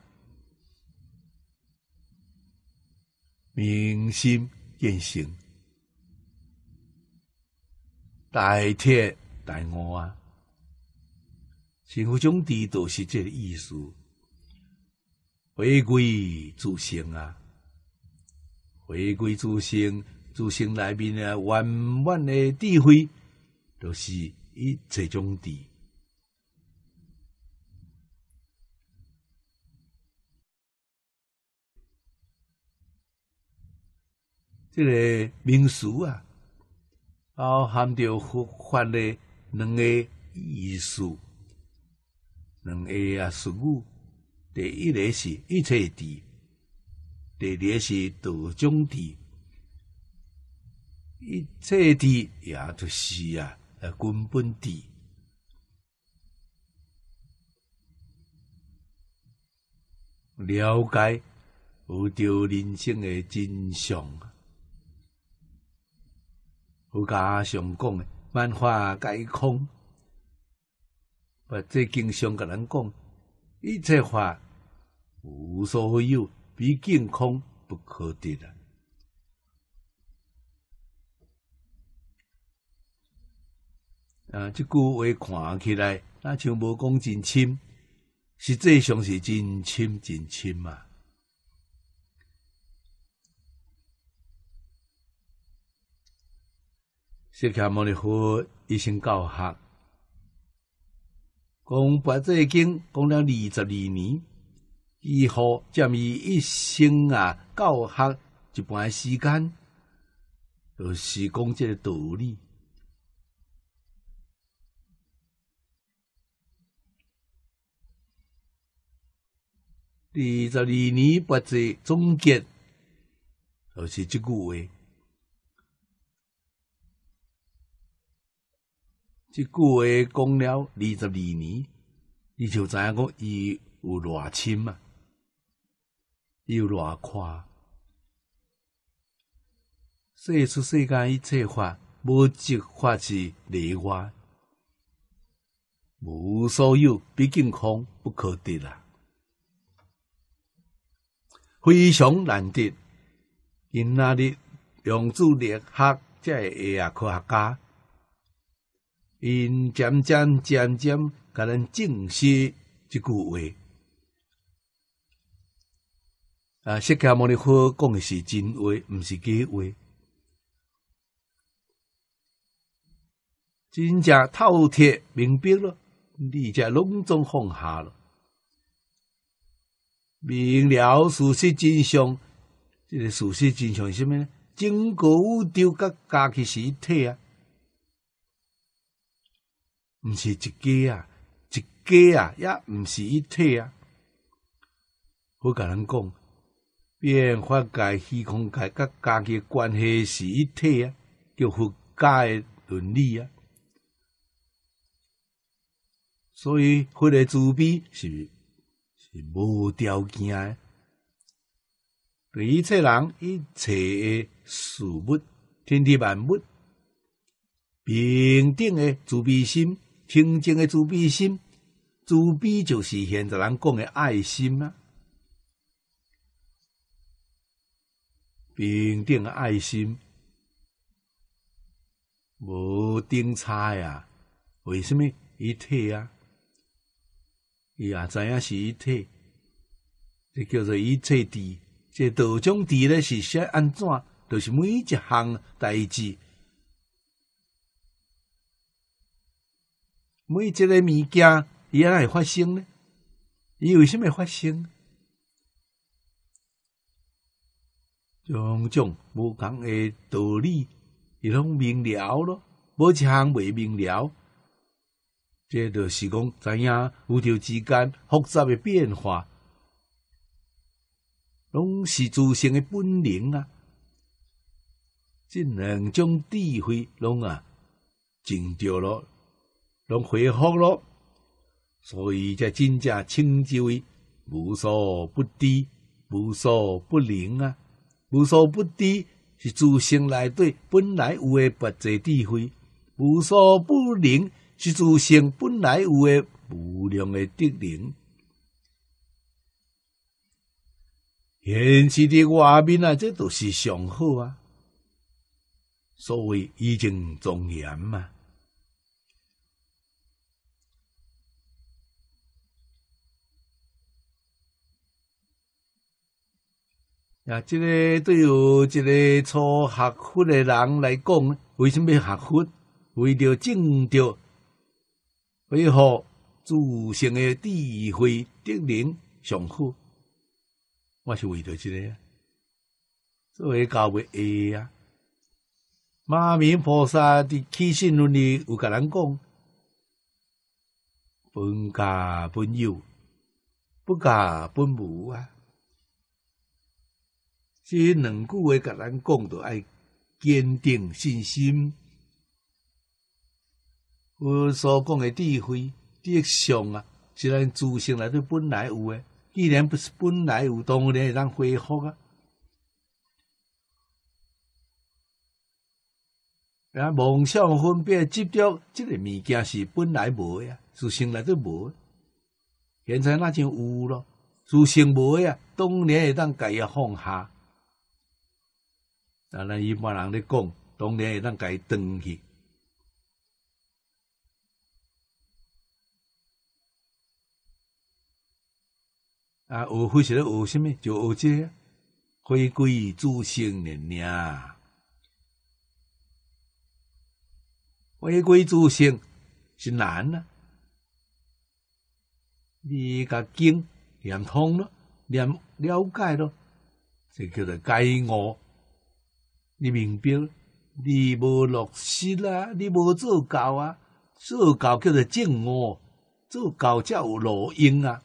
明心见性，大彻大悟啊！是那种地道，是这个意思，回归自性啊！回归自性，自性内面的万万的智慧，都是一切种地。这个民俗啊，包含着佛法的两个意思，两个啊术语。第一个是一切地。第二是道中地，一切的也就是啊，根本地了解宇宙人生的真相。我刚上讲的漫画解空，我最近常跟人讲，一切法无所所有。比竟空不可得的，啊！即句话看起来，那像无讲真深，实际上是真深真深啊。释迦牟尼佛一生教学，讲把这经讲了二十二年。几乎占伊一生啊，教学一半时间，著是讲即个道理。二十二年不只总结，著是即句话。即句话讲了二十二年，你就知影讲伊有偌深啊。又乱夸，世出世间一切法，无执法是离外，无所有，毕竟空不可得啊，非常难得。因那里用知力学，才会下科学家，因渐渐渐渐，甲咱证实一句话。啊！释迦牟尼佛讲的是真话，毋是假话。真正透彻明白了，你才隆重放下咯。明了事实真相，这个事实真相是咩呢？整个宇宙甲家己是一体啊，毋是一家啊，一家啊，也毋是一体啊。我甲人讲。变法界虚空界，甲家己关系是一体啊，叫佛家诶伦理啊。所以佛诶慈悲是是无条件诶，对一切人、一切的事物、天地万物平等的慈悲心、清净的慈悲心，慈悲就是现在人讲的爱心啊。平等爱心，无定差啊，为什么一体啊？伊也知影是一体，这叫做一切地。这道种地咧是先安怎？都是每一项代志，每一个物件，伊安会发生咧？伊为什么发生？种种无同诶道理，伊拢明了咯。无一项未明了，这就是讲知影宇宙之间复杂诶变化，拢是自身诶本能啊。即两种智慧拢啊，静掉咯，拢恢复咯，所以才真正称之为无所不知、无所不灵啊。无所不知是自性内底本来有诶不绝智慧，无所不能是自性本来有诶无量诶德能。现实的外面啊，这都是上好啊，所谓已经荣严嘛。呀，这个对于一个初学佛的人来讲，为什么学佛？为着证着，为何自身的智慧德能上好。我是为着这个，做位教会唉啊，马明菩萨的起信论里有个人讲：本家本有，不假本无啊。这两句话甲咱讲，着爱坚定信心。我所讲诶智慧、德相啊，是咱自性内底本来有诶。既然不是本来有，当然会当恢复啊。啊，梦想分别执着，这个物件是本来无呀，自性内底无。现在那就有咯，自性无呀，当然会当介下放下。啊！那一般人咧讲，当然会当改登去啊！学复是咧，学什么？就学这回归自性的呀！回归自性是难呐！你甲经连通咯，念了解咯，这叫做改恶。你明白，你无落实啊，你无做够啊，做够叫做正悟，做够才有路用啊，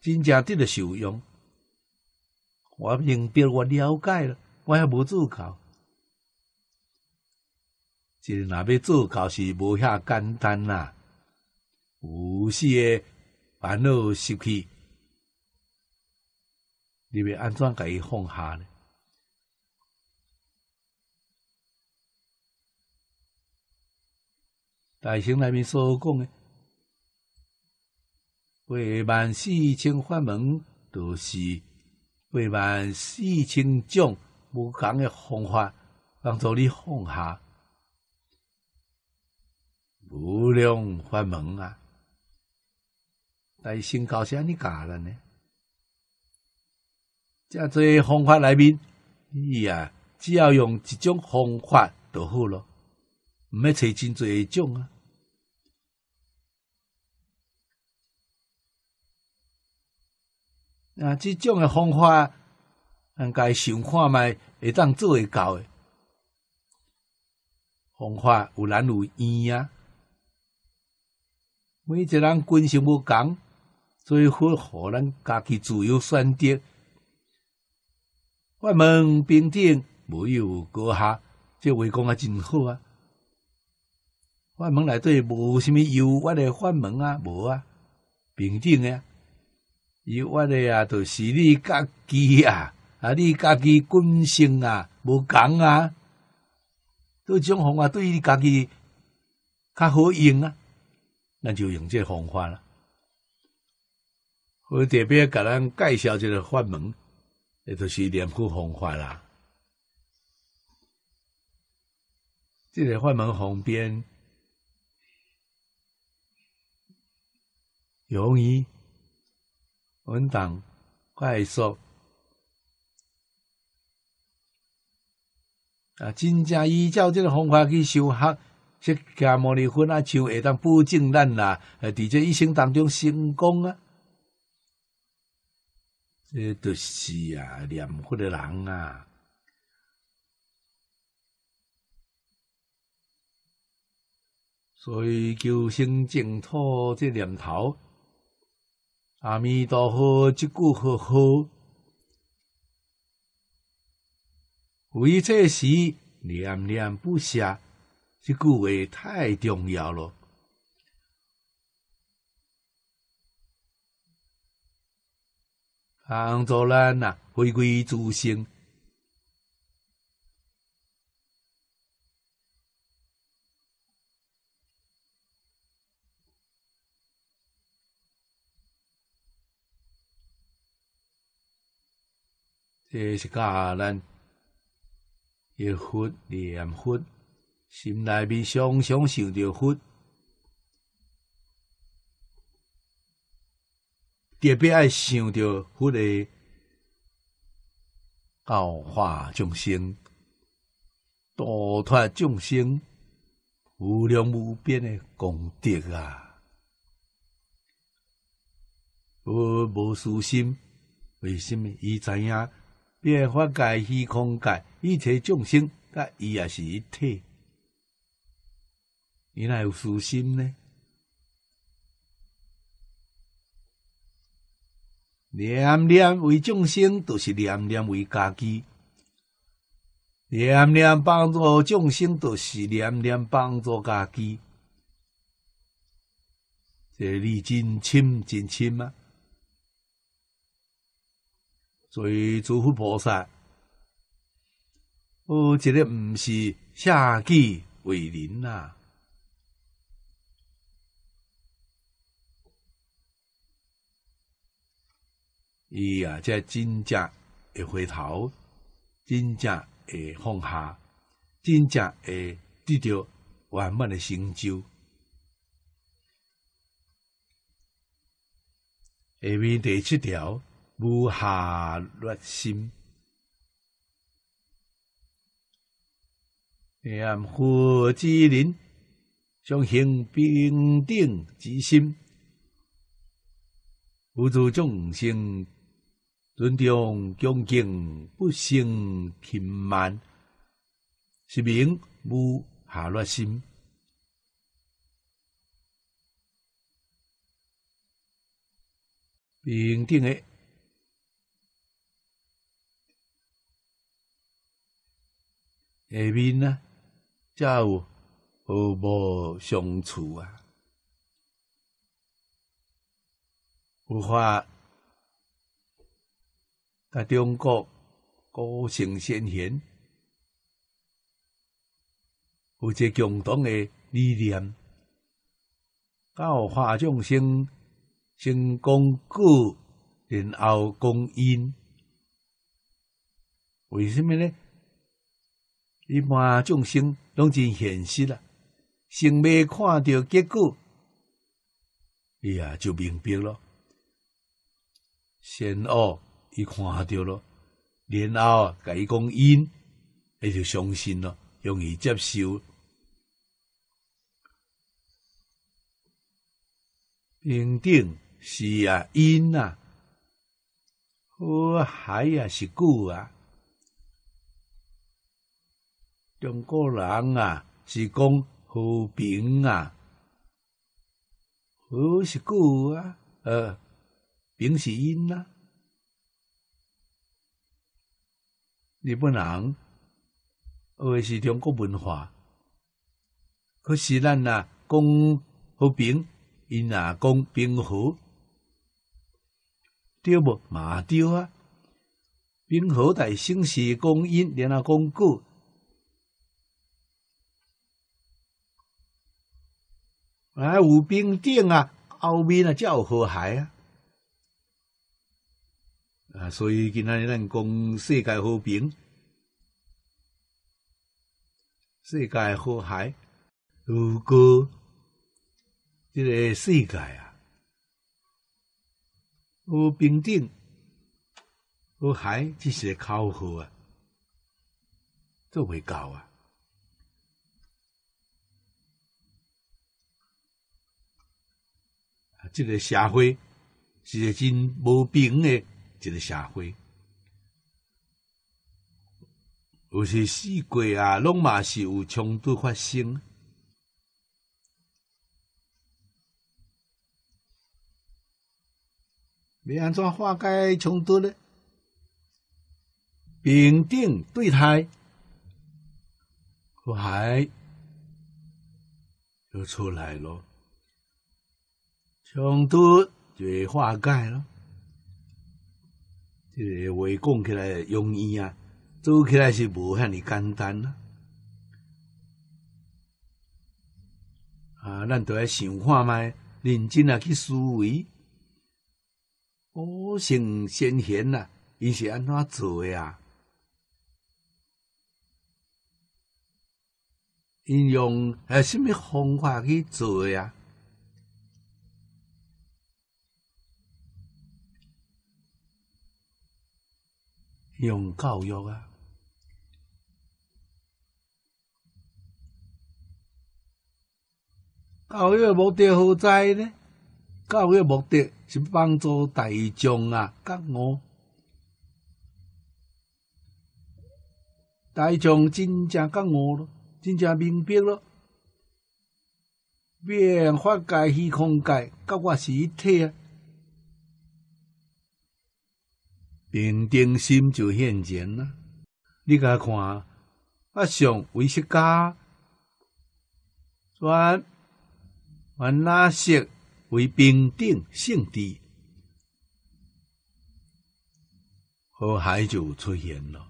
真正得着受用。我明白，我了解了，我还无做够，即若要做够是无遐简单呐，有些烦恼失去，你要安怎给伊放下呢？大乘内面所讲嘅八万四千法门，就是八万四千种无讲嘅方法，帮助你放下无量法门啊！大乘高深，你教了呢？即侪方法内面，伊啊，只要用一种方法就好咯，毋要找真侪种啊！啊，即种诶方法，应该想看卖会当做会到诶。方法，有难有易啊。每一个人关心要所以好互咱家己自由选择。我门平等，没有过下，即为讲啊，真好啊。法门内底无什么优越的法门啊，无啊，平静啊。伊挖的啊，就是你家己啊，啊，你家己本性啊，无共啊，对种方法对你家己较好用啊，那就用这方法啦。我特别甲咱介绍这个法门，也就是练功方法啦。这个法门方边容易。稳当，快速啊！真正依照这个方法去修学，去加魔力分啊，就会当保证咱啦，伫这一生当中成功啊！这都是啊，念佛的人啊，所以求生净土这念头。阿弥陀佛，即句呵呵”为这时念念不舍，即句话太重要了，帮助咱啊，回归自性。这是教人一佛念佛，心内面常常想着佛，特别爱想着佛的教化众生、度脱众生无量无边的功德啊！无无私心，为什么？伊知影。变化界虚空界一切众生，甲伊也是一体。伊哪有私心呢？念念为众生，都是念念为家己；念念帮助众生，都是念念帮助家己。这你真深，真深吗？所以，诸佛菩萨，哦，这个不是下偈为人呐。伊啊，在真正会回头，真正会放下，真正会得到圆满的成就。下面第七条。无下劣心，念佛之人，像行平等之心，无住众生尊重恭敬，不生贫慢，是名无下劣心。平等诶。下面呢，才有和睦相处啊！有法在中国古圣先贤有一个共同的理念，教化众生，成功果然后功因。为什么呢？一般众生拢真现实啊，想未看到结果，哎啊就明白了，善恶伊看到了，然后伊讲因，伊就相信了，容易接受。平等是啊，因啊，好海啊是故啊。中国人啊，是讲和平啊，和是故啊，呃，平是因啊。日本人，二是中国文化，可是咱呐讲和平，因啊讲平和，丢不嘛丢啊？平和在盛世讲因，然后讲故。哎，和冰顶啊，后面啊叫和谐啊，啊，所以今啊，咱讲世界和平，世界和谐。如果这个世界啊，和冰顶、和谐这些口号啊，都会搞啊。这个社会是一个真无平的一个社会，有时世界啊，拢嘛是有冲突发生，要安装化解冲突呢？平丁对胎，还又出来咯。冲突就化解咯。这个话讲起来容易啊，做起来是无遐尼简单啊。啊，咱都要想看卖，认真啊去思维。哦，成先贤呐，伊是安怎做啊？伊用系什么方法去做呀？用教育啊！教育目的何在呢？教育目的是帮助大众啊觉悟。大众真正觉悟了，真正明白了，变化界虚空界，甲我是一体。平定心就现前了。你该看，阿像为释迦，完完那些为平定性地，好海就出现了。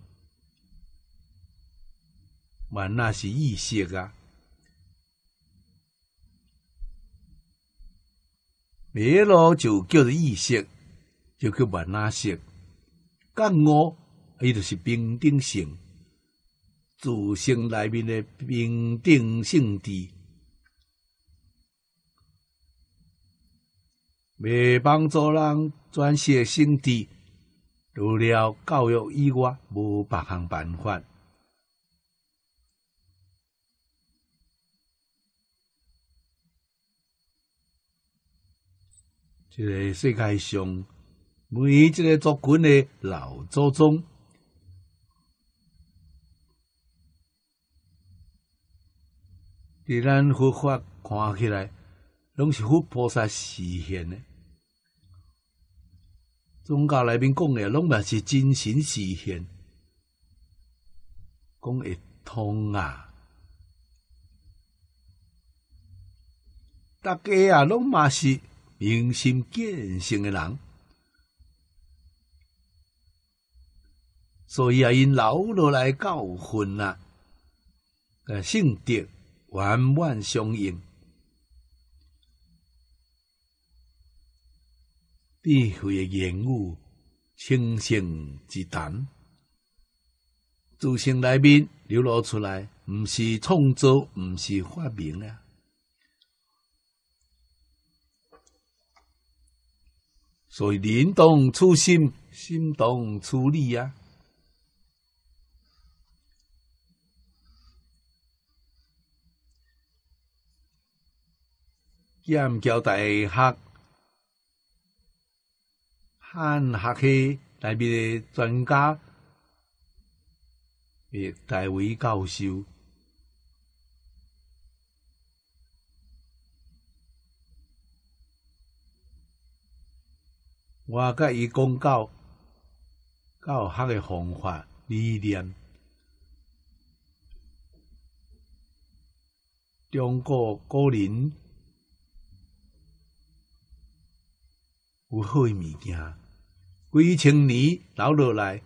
完那些意识啊，弥勒就叫做意识，就叫完那些。干部伊就是平等性，自成内面的平等性地，未帮助人转写性地，除了教育以外，无别项办法。这个世界上。每一个作群的老祖宗，伫咱佛法看起来，拢是佛菩萨实现的；宗教里面讲的，拢嘛是真神实现，讲一通啊！大家啊，拢嘛是明心见性的人。所以啊，因留落来教训啊，呃，性德完满相应，智慧的言语，清醒之谈，自性内面流露出来，毋是创造，毋是发明啊。所以，人动初心，心动出理啊。剑桥大学，喊学系内表专家，诶代湾教授，我甲伊讲教教学诶方法理念，中国古人。有好诶物件，几千年留落来，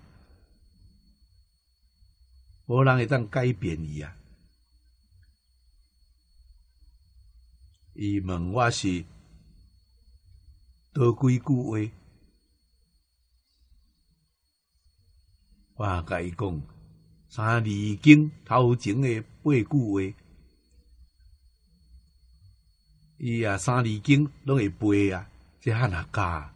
无人会当改变伊啊。伊问我是多几句话，我甲伊讲《三字经》头前诶八句话，伊啊《三字经》拢会背啊。在汉阿家，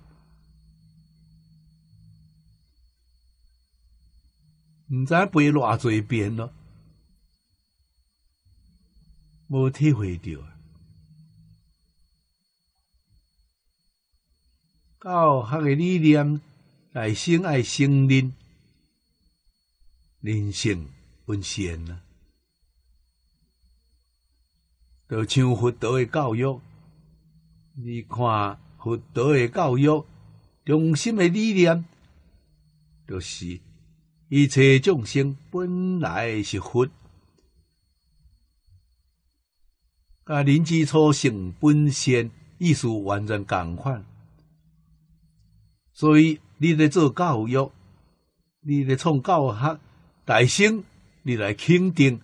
唔知背偌侪遍咯，无体会着啊！教学嘅理念，爱生爱生命，人性本善啊！著像佛陀嘅教育，你看。佛道的教育中心的理念，就是一切众生本来是佛，啊，人之初性本善，意思完全相反。所以，你在做教育，你在创教学，大生，你来肯定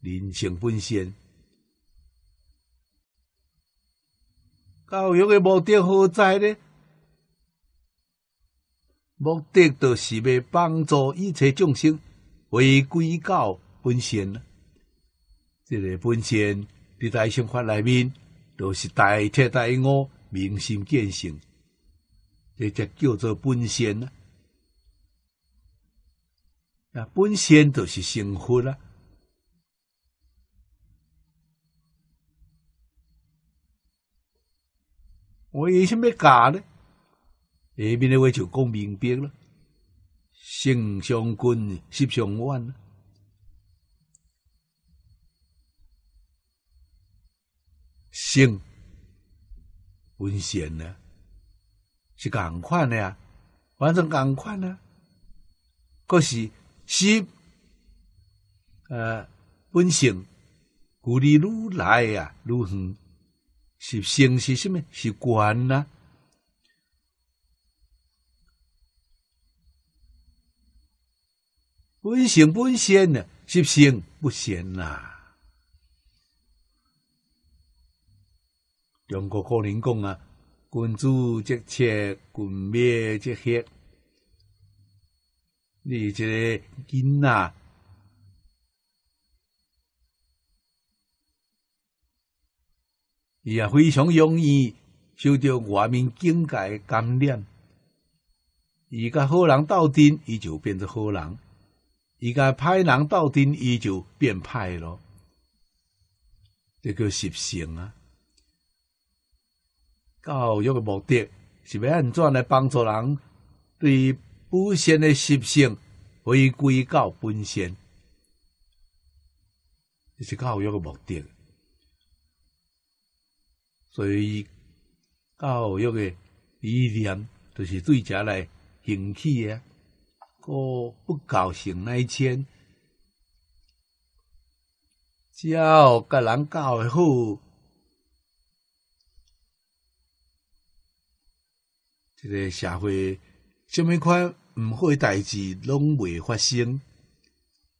人性本善。教育的目的何在呢？目的就是要帮助一切众生回归到本性。这个本性在乘法内面，著是大彻大悟、明心见性，这才叫做本性啊。本性就是成佛啦。我为什么假呢？下面的话就讲明白了：，圣上君习上万，圣文贤呢是赶快的呀，反正赶快呢。可是，习呃，文性，距离愈来啊愈远。是性是什？么是官呐？本性本善呢？是性不善呐？中国古人讲啊：，君子则切，君灭即黑。你这个金呐？伊也非常容易受着外面境界感染，伊甲好人斗阵，伊就变成好人；伊甲歹人斗阵，伊就变歹咯。这叫习性啊，教育的目的是要安怎来帮助人对不善的习性回归到本善，这是教育的目的。所以，教育的理念就是对遮来兴起的，果不那一难迁，要个人教得好，这个社会什么款唔好代志拢未发生，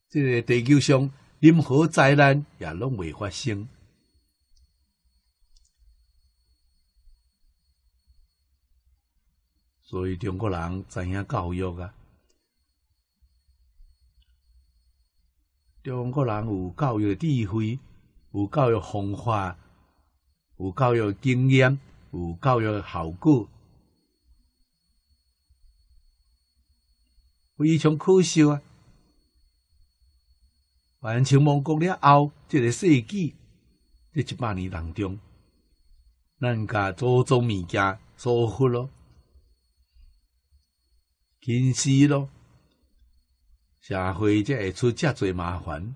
这个地球上任何灾难也拢未发生。所以中国人怎样教育啊？中国人有教育的智慧，有教育方法，有教育经验，有教育效果，非常可笑啊！完成蒙古了后，这个世纪，一百年当中，咱家祖宗物件疏忽了。偏私咯，社会才会出遮多麻烦，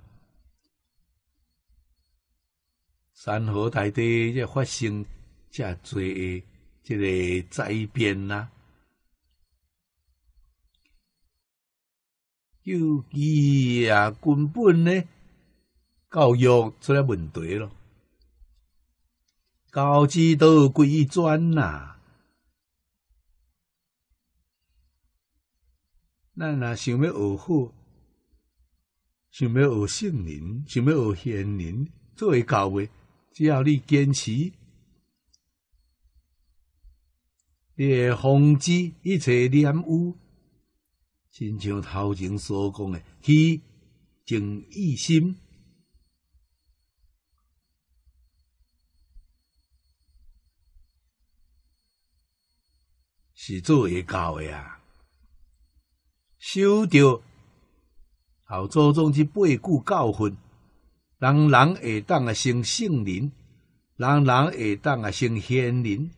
山河大地才发生真多即个灾变啦。幼其啊，根本呢，教育出了问题咯，教之道贵专呐。咱若想要学好，想要学圣人，想要学贤人，做会到未？只要你坚持，你会防止一切染污，亲像头前所讲的，虚净一心，是做会到的啊。收到后，祖宗之八句教训，人人会当啊成圣人，人人会当啊成贤人，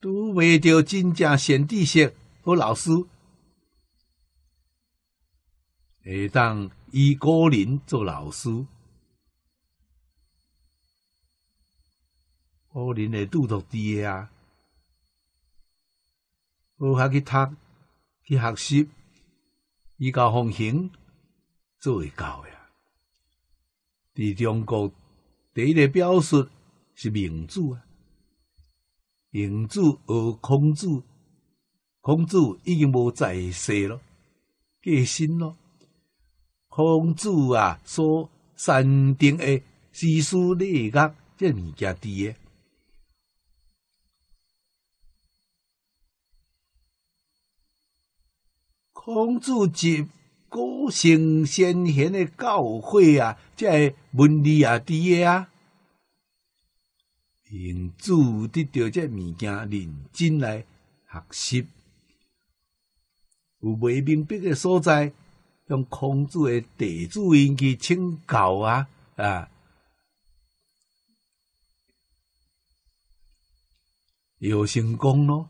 拄未着真正贤知识做老师，会当以高人做老师，高人会拄着底啊？学去读，去学习，依教奉行，做会教呀。伫中国第一个表述是民主啊，民主学孔子，孔子已经无在世了，过身了。孔子啊，所山顶的师书礼教，这物件伫诶。孔子集古圣先贤的教诲啊，这文理啊，伫诶啊，孔主得到这物件认真来学习，有未明白的所在，用孔子的地主因去请教啊啊，又成功咯。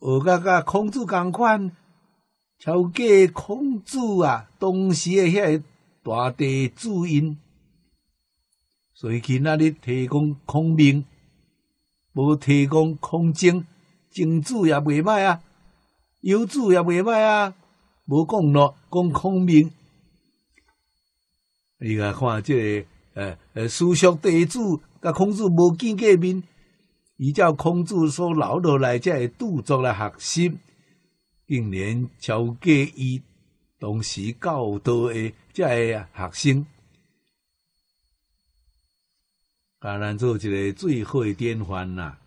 学甲甲孔子共款，超过孔子啊！当时诶，遐大地主因，所以今仔日提供孔明，无提供孔精，精子也袂歹啊，有子也袂歹啊，无讲咯，讲孔明。你甲看，即个诶诶，思想地主甲孔子无见过面。伊照孔子所留落来，才会著作来学习，竟然超过伊当时教导的即个学生，甲咱做一个最好典范啦！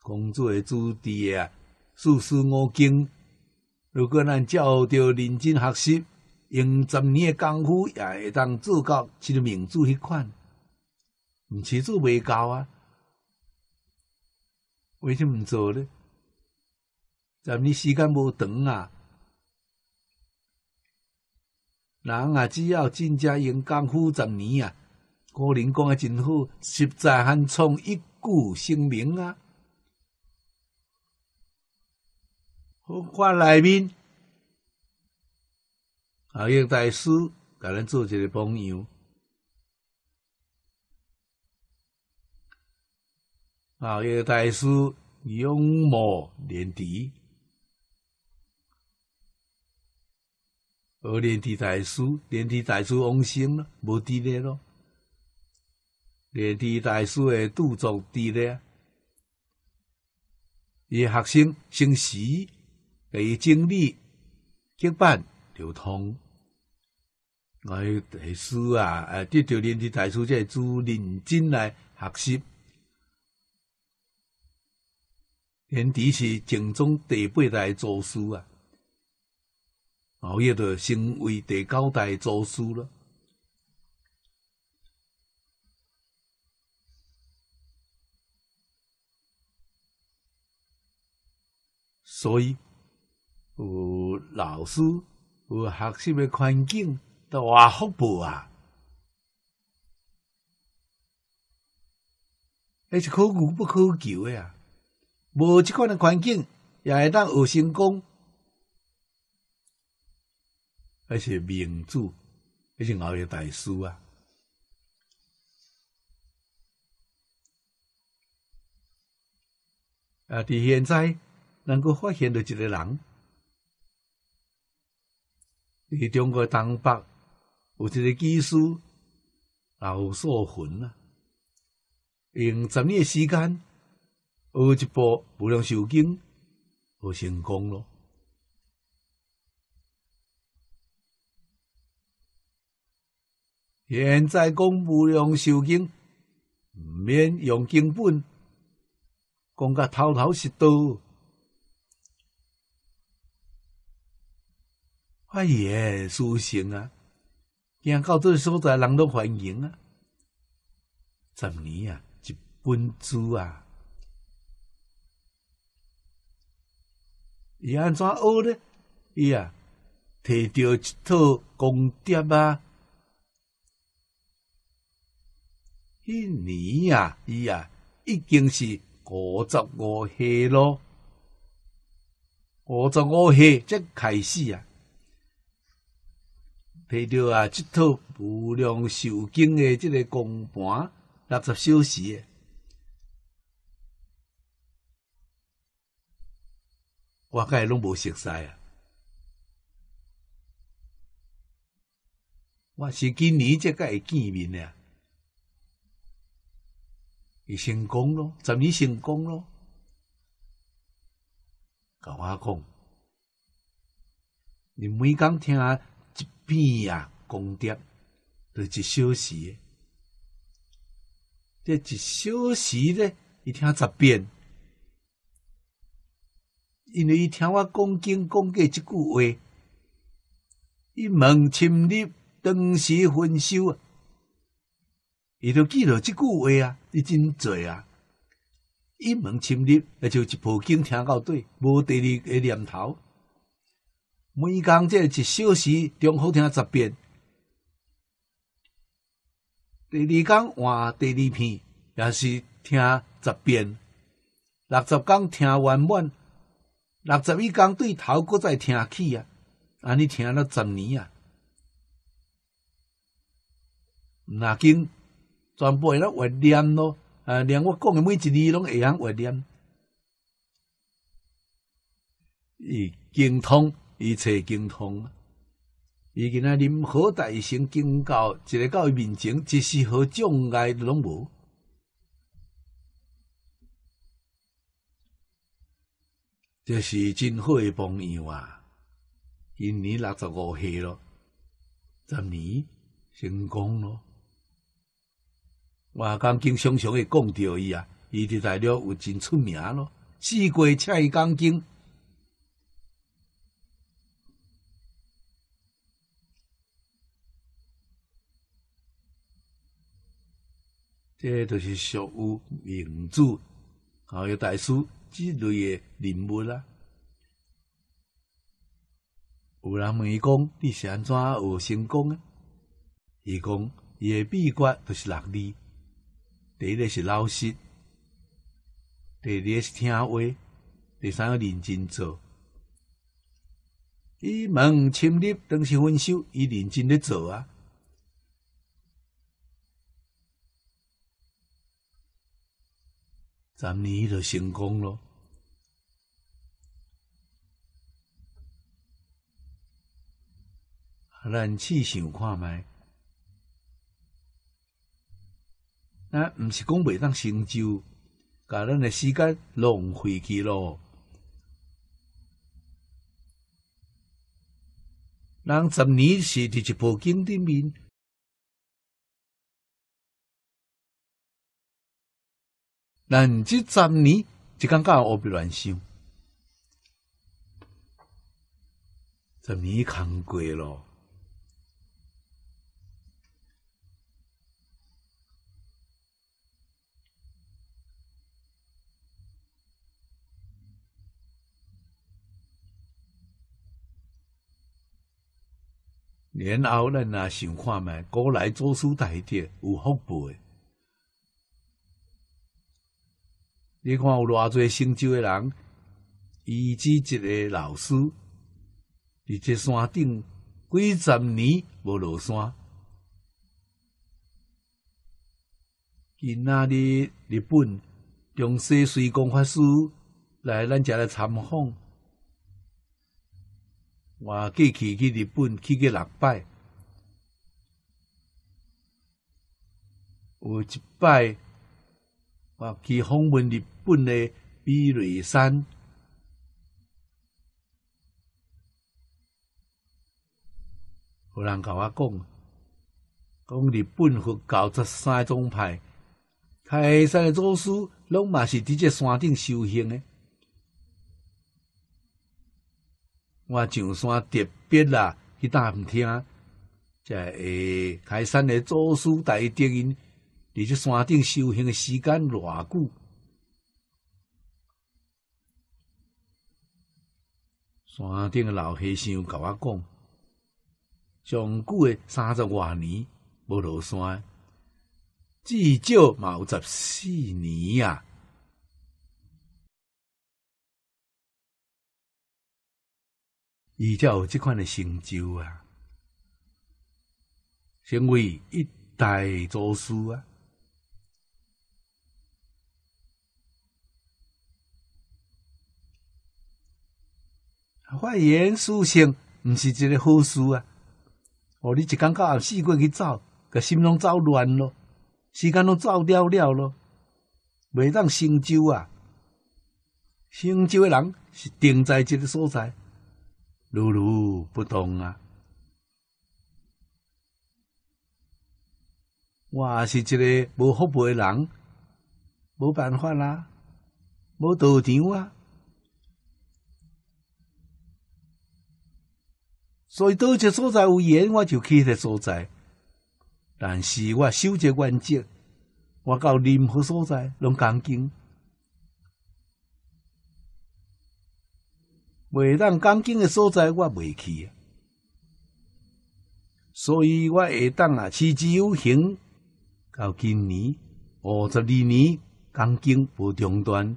孔子的子弟啊，四书五经，如果咱照着认真学习，用十年的功夫，也会当做到一个名著迄款。唔持住未高啊？为什么唔做呢？在你时间无长啊，人啊只要真正用功夫十年啊，古人讲啊真好，实在罕创一句声明啊。佛法内面，阿育大师甲咱做一个榜样。啊！一个大师用墨练字，而练字大师、练字大师往生了，无伫咧咯。练字大师的著作伫咧，伊学生、姓徐，给伊经历结伴流通。啊，大师啊，啊，得到练字大师即系做练字来学习。原只是正宗第八代祖师啊，后夜就成为第九代祖师了。所以有老师、有学习的环境，都话福报啊！那是可遇不可求的啊！无即款的环境，也会当有成功，迄是明主，迄是熬夜大师啊？啊！伫现在能够发现到一个人，伫中国东北有一个技师老寿魂啊，用十年时间。学一部《无量寿经，学成功咯。现在讲无量寿经，毋免用经本，讲甲头头是多，发也舒心啊！惊到这所在人都欢迎啊！十年啊，一本书啊。伊安怎学咧？伊啊，摕着一套公碟啊！迄年啊，伊啊已经是五十五岁咯，五十五岁才开始啊，摕着啊一套无量寿经的即个公盘十小时诶。我个拢无熟悉啊！我是今年才个伊见面俩，伊成功咯？十年成功咯？干嘛讲？你每讲听一遍啊，功德得一小时，得一小时呢，一天十遍。因为伊听我讲经讲过即句话，伊问：“深入，当时分手啊？”伊就记落即句话啊，伊真侪啊！伊问：“深入，也就一部经听到底，无第二个念头？”每工即一小时，重复听十遍。第二工换第二篇，也是听十遍。六十工听完满。六十一公对头，搁在听起啊！安尼听了十年啊，那经全部会了会念咯，啊，连我讲的每一字拢会晓会念，伊精通，一切精通。伊今仔任何大行经教，一个到伊面前，一丝毫障碍拢无。这是真好诶朋友啊！今年六十五岁了，十年成功了。瓦刚经常常会讲到伊啊，伊伫大陆有真出名咯，四国菜讲经。这都是俗语名著，还有大师。这类诶人物啊，有人问伊讲：“你是安怎学成功？”伊讲：“伊的秘诀就是六字，第一个是老实，第二个是听话，第三个认真做。伊问深入，当时分手，伊认真咧做啊。”十年就成功了，咱试想看卖，那不是讲未当成就，把咱的时间浪费去了。人十年是的一部经典名。咱这十年，就尴尬我不乱想，十年看过了。年后咱啊，想看觅，古来祖师大底有福报你看有偌侪姓周的人，以及一个老师，伫这山顶几十年无落山。今仔日日本中西水工法师来咱遮来参访，我过去去日本去过六摆，有一摆。去访问日本的比瑞山，有人甲我讲，讲日本有九十三宗派，开山的祖师拢嘛是伫这山顶修行的。我上山特别啦，去搭面听，即诶，开山的祖师大电因。你去山顶修行的时间偌久？山顶的老和尚甲我讲，上古的三十多年不落山，至少嘛有十四年啊。伊才有即款的成就啊，成为一代祖师啊。发严肃性，毋是一个好事啊！哦，你一天到四处去走，个心中走乱咯，时间都走掉了咯，未当成就啊！成就的人是定在一个所在，如如不动啊！我是一个无福报的人，无办法啦，无道场啊！所以到一个所在有缘，我就去一个所在。但是我守着原则，我到任何所在拢干净，袂当干净的所在我袂去。所以我会当啊持之有恒，到今年五十二年干净无中断，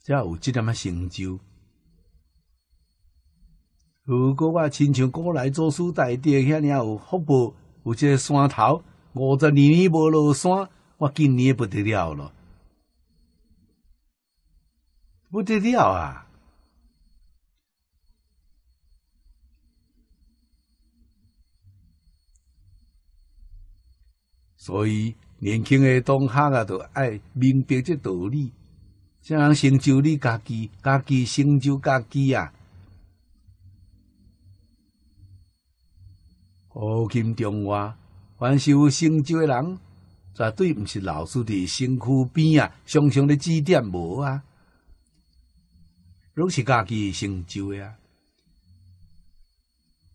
才有即点仔成就。如果我亲像古来做书台地遐，然有福报有这山头，五十年年无落山，我今年不得了了，不得了啊！所以年轻的同学啊，都爱明白这道理，先成就你家己，家己成就家己啊！古今中外，凡修成就的人，绝对毋是老师伫身躯边啊，常常咧指点无啊。拢是家己成就诶啊，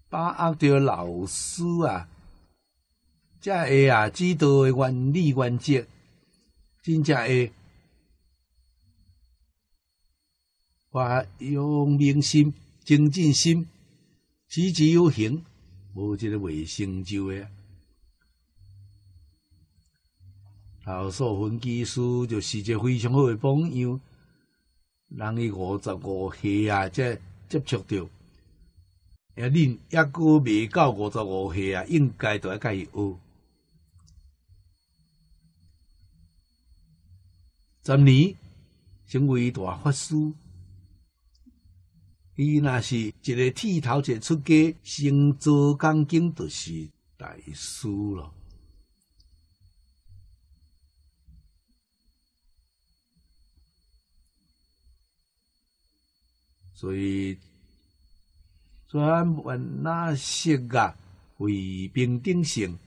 把握着老师啊，才会啊，指导诶原理原则，真正会，发用明心、精进心、积极有行。无即个未成就诶，老寿分技师就是一个非常好诶榜样。人伊五十五岁啊，才接触着，啊，恁抑阁未到五十五岁啊，应该甲加学。十年成为大法师。伊若是一个剃头，一个出家，成做金刚，就是大师咯。所以，转文那些啊，为平定性，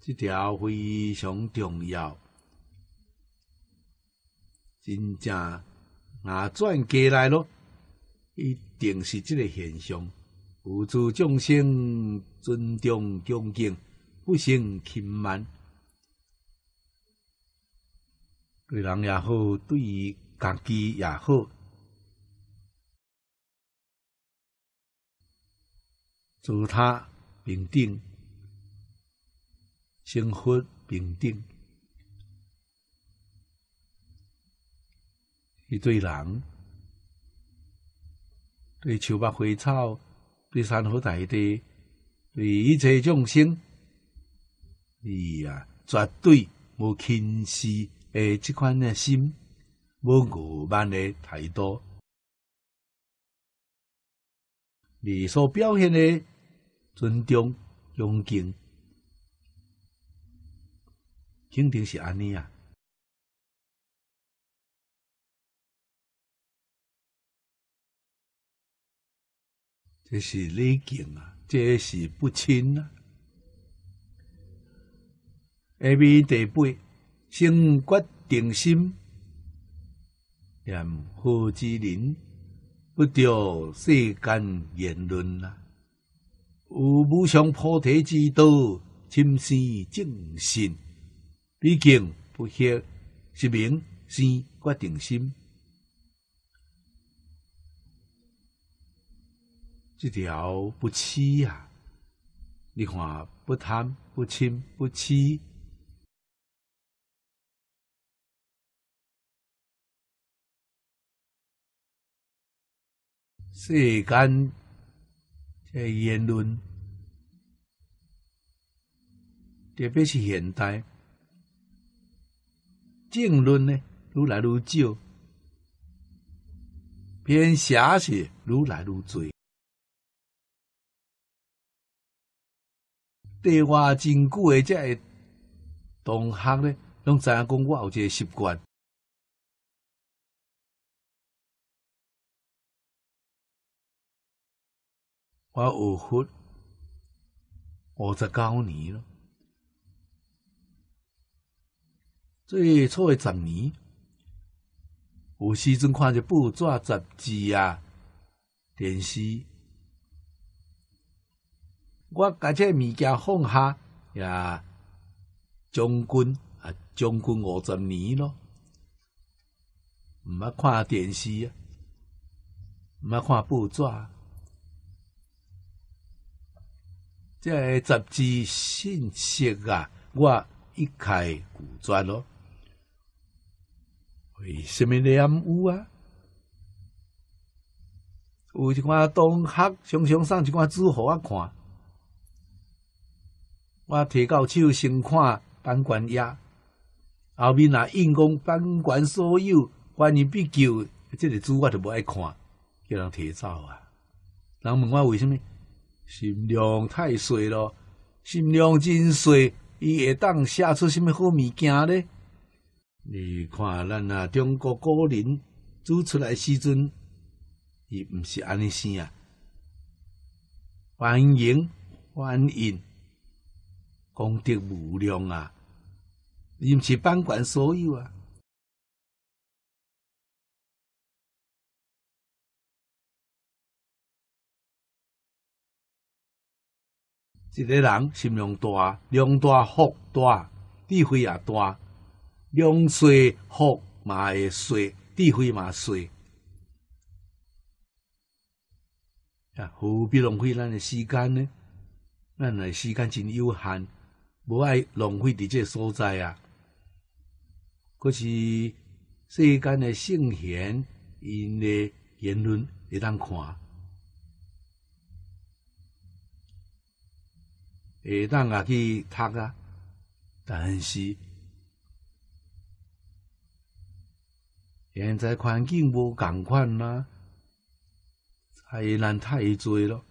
这条非常重要，真正啊，转过来咯。一定是这个现象：，有诸众生，尊重恭敬，不生轻慢；，对人也好，对于家己也好，诸他平等，生活平等，一对人。对树木、花草，对山河大地，对一切众生，哎啊，绝对无轻视，诶，即款诶心，无傲慢诶态度，你所表现诶尊重恭敬，肯定是安尼啊。这是礼敬啊，这是不亲啊。下面第八，先决定心，然何之人不掉世间言论啊？有无上菩提之道，深思正信，毕竟不怯，是名生决定心。这条不欺呀！你看，不贪、不轻、不欺。世间这言论，特别是现代，政论呢，愈来愈少，偏狭是愈来愈多。对话真久的，这同学呢，拢知影讲我有一个习惯，我有岁，五十九年了。最初的十年，有时阵看一部纸杂志啊，电视。我把这物件放下，呀，将军啊，将军五十年咯，毋捌看电视啊，唔捌看报纸，这杂志信息啊，我一开古装咯，为什么连有啊？有一寡同学常常送一寡书给我看。我摕到手先看版权页，后面若印讲版权所有欢迎必救。这个书我就无爱看，叫人摕走啊！人问我为什么？心量太细咯，心量真细，伊会当写出什么好物件呢？你看，咱啊，中国古人煮出来时阵，伊毋是安尼写啊，欢迎欢迎。功德无量啊！任是分管所有啊！一个人心量大，量大福大，智慧也大；量小福嘛会小，智慧嘛小。啊，何必浪费咱的时间呢？咱时间真有限。无爱浪费伫这所在啊！可是世间诶圣贤因诶言论会当看，会当啊去读啊。但是现在环境无共款啦，灾难太侪咯，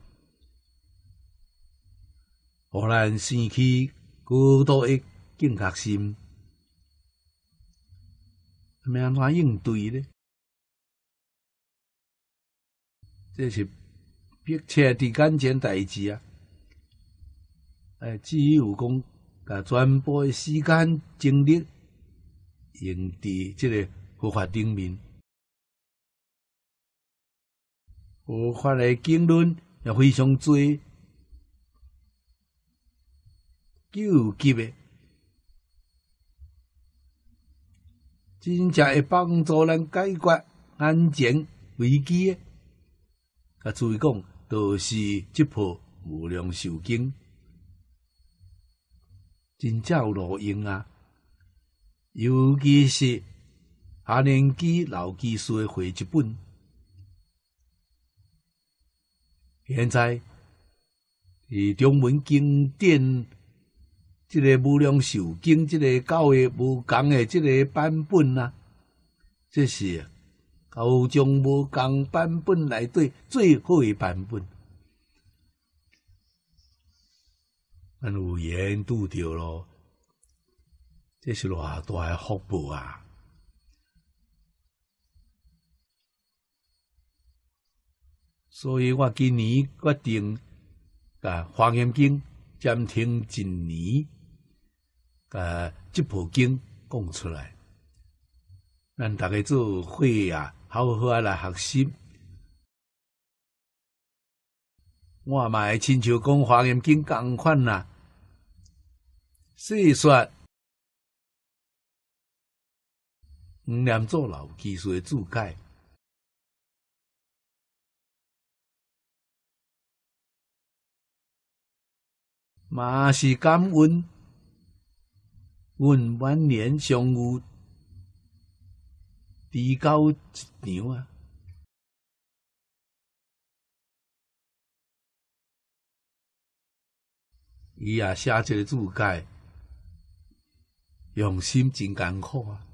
河南市区。孤多的紧迫心，要安怎应对呢？这是迫切的眼前代志啊！哎，只有讲啊，全部的时间精力用在这个佛法顶面。佛法的经论也非常多。救急的，真正会帮助咱解决安全危机的，啊，注意讲都是这部无量寿经，真正有路用啊！尤其是阿年纪老技术的回忆本，现在以中文经典。即个无量寿经，即个教育无同的，即个版本啊！这是高将无同版本来对最后的版本，咱有缘度掉咯？这是偌大的福报啊！所以我今年决定，啊，《华严经》暂停一年。呃，这部经讲出来，咱大家做会啊，好好来学习。我会亲像讲华严经讲款啦，细说五念做老技术的注解，嘛是感恩。阮晚年尚有猪狗一年。啊！伊也写一个自介，用心真艰苦啊！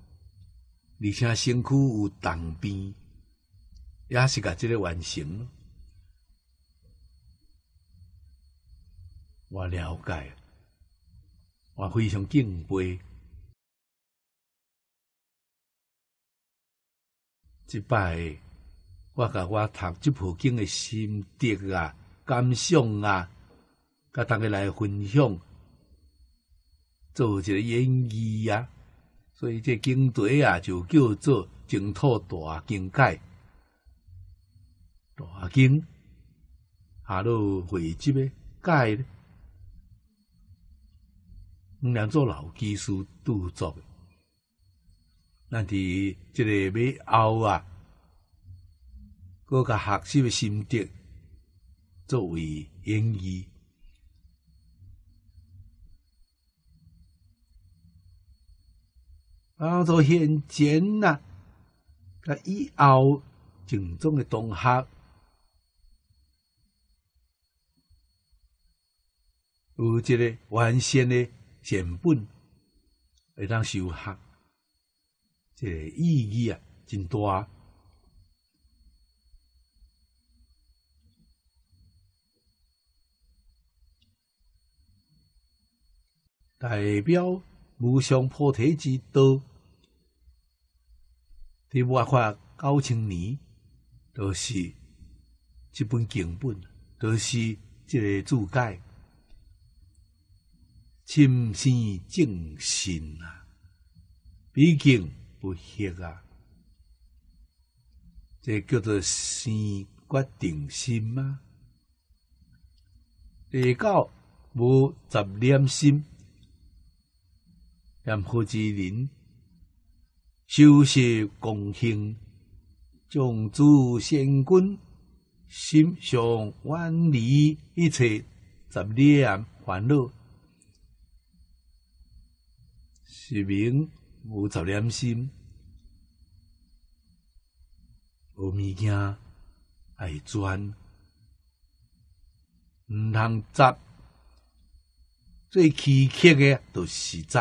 而且身躯有重病，也是甲即个完成。我了解。我非常敬佩。即摆，我甲我读即部经诶心得啊、感想啊，甲逐个来分享，做一个演绎啊。所以这经题啊，就叫做净土大境界》。大经，下落汇集诶，解。唔能做老技术杜作，咱伫即个尾后啊，各个学习的心得作为演绎。啊，做现前呐，啊以后正宗的同学有这个完善的。简本会当修学，这意义啊真大。代表无上菩提之道，伫文化九千年，都是这本经本，都是这个注解。心性正心啊，毕竟不邪啊，这叫做心决定心啊。地教无十念心，念佛之人，修习共行，众诸仙君心向万里，一切十念烦恼。一名无十念心，学物件爱钻，毋通执，最奇缺嘅就是执。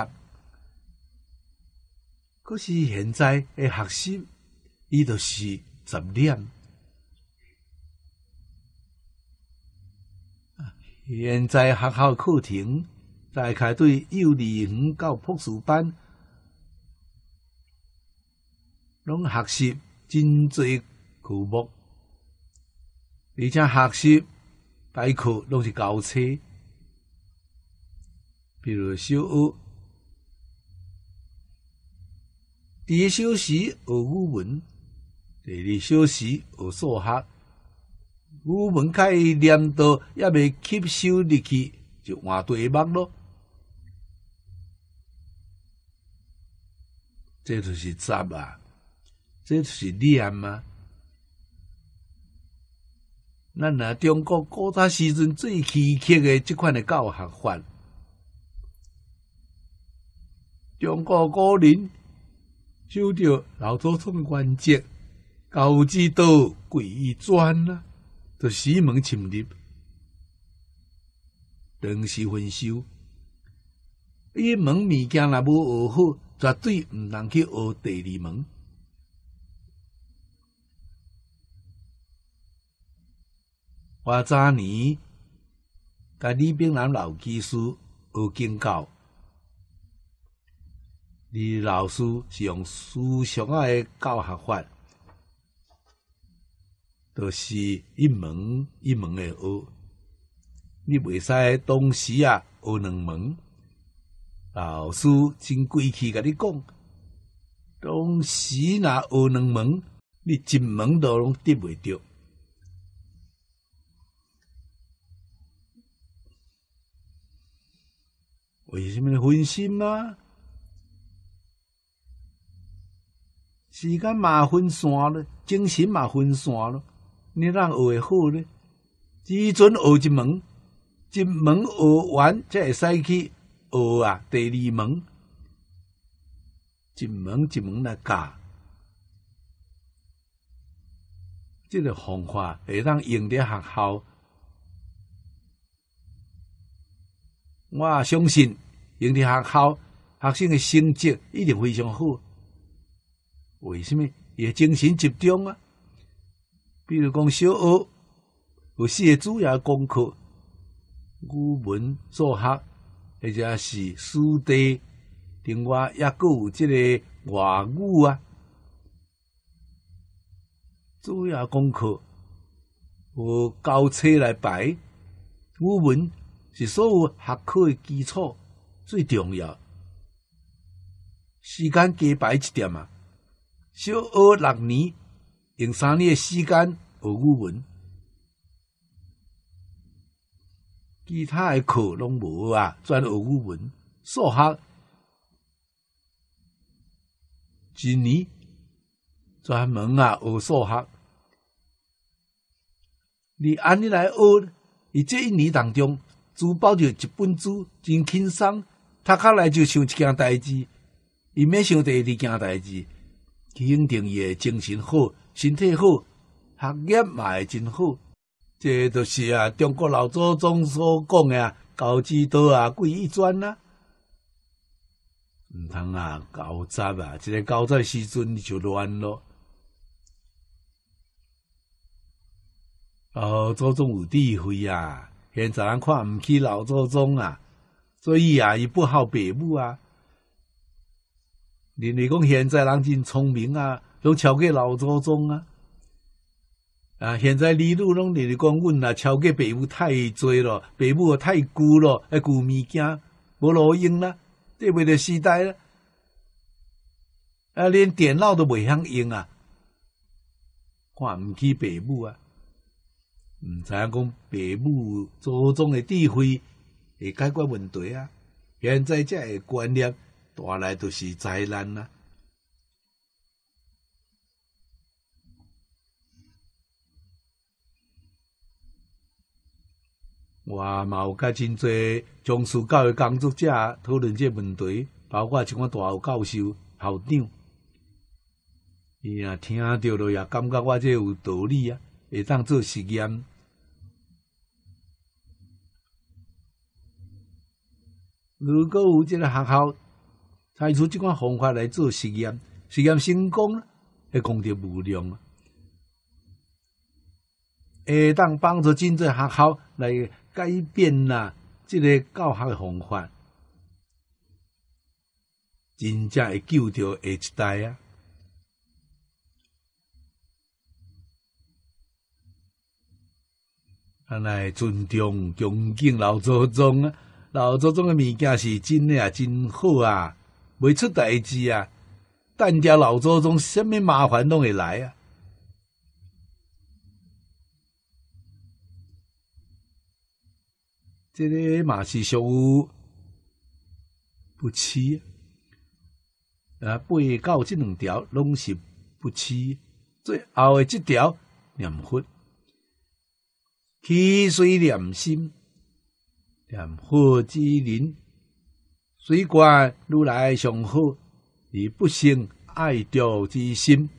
可是现在嘅学习，伊就是杂念。现在学校课程。大概对幼儿园到博士班，拢学习真侪科目，而且学习代课拢是教书。比如小学第一小时学语文，第二小时学数学，语文开念到也未吸收入去，就换题目咯。这是杂啊，这是念啊。那咱中国古代时阵最奇特的这款的教学法，中国古人修着老祖宗关节，高之道，贵以转啊，就西门侵入，当时分修，一门物件若无学好。绝对毋通去学第二门。我早年甲李炳南老技师学警告，李老师是用思想啊的教学法，都是一门一门的学，你袂使当时啊学两门。老师真规气，甲你讲，当死拿学两门，你一门都拢得袂着。为什么分心啊？时间嘛分散了，精神嘛分散了，你让学会好呢？只准学一门，一门学完才会使去。学啊，第二门，一门一门来教，这个方法会当用伫学校。我相信，用伫学校，学生的成绩一定非常好。为什么？也精神集中啊。比如讲，小学，四个主要功课，语文、数学。或者是书呆，另外也佫有即个外语啊。主要功课有教册来排，语文是所有学科的基础，最重要。时间加排一点啊，小学六年用三年的时间学语文。其他诶课拢无啊，专学语文、数学，一年专门啊学数学。你安尼来学，伊这一年当中，只包著一本书，真轻松。他看来就像一件代志，伊免想第二件代志，肯定也精神好、身体好，学业嘛会真好。这就是啊，中国老祖宗所讲的啊，“高之多啊，贵一砖呐”，唔通啊，交杂啊，即个交杂时阵就乱咯。哦，祖宗有智慧啊，现在人看毋起老祖宗啊，所以啊，伊不好父母啊。人而讲现在人真聪明啊，都超过老祖宗啊。啊！现在子女拢直讲，阮啊超过父母太济咯，父母啊太旧咯，啊旧物件，无路用啦，对未着时代啊，啊，连电脑都未晓用啊，看毋起父母啊！毋知影讲父母祖宗诶智慧会解决问题啊？现在这诶观念带来都是灾难啦！我嘛有甲真侪从事教育工作者讨论这问题，包括一款大学教授、校长，伊也听到了也感觉我这有道理啊，会当做实验。如果有即个学校采取这款方法来做实验，实验成功，会功德无量，会当帮助真侪学校来。改变了即个教学方法，真正会救着下一代啊！咱来尊重、恭敬老祖宗啊！老祖宗的物件是真啊，真好啊，未出代志啊！但家老祖宗，什么麻烦拢会来啊！这个嘛是属于不期啊，八到这两条拢是不期，最后的这条念佛，起虽念心，念佛之人，虽观如来上好，而不生爱掉之心，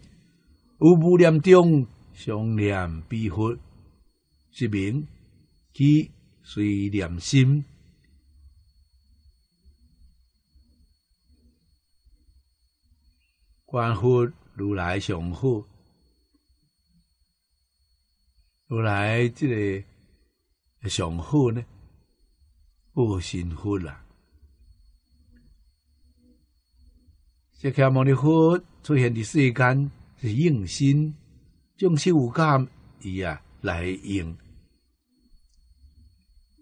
无无念中常念彼佛，是名其随念心，观佛如来上好，如来即个上好呢，无心佛啦。释迦牟尼佛出现伫世间是应心，正是有感伊啊来应。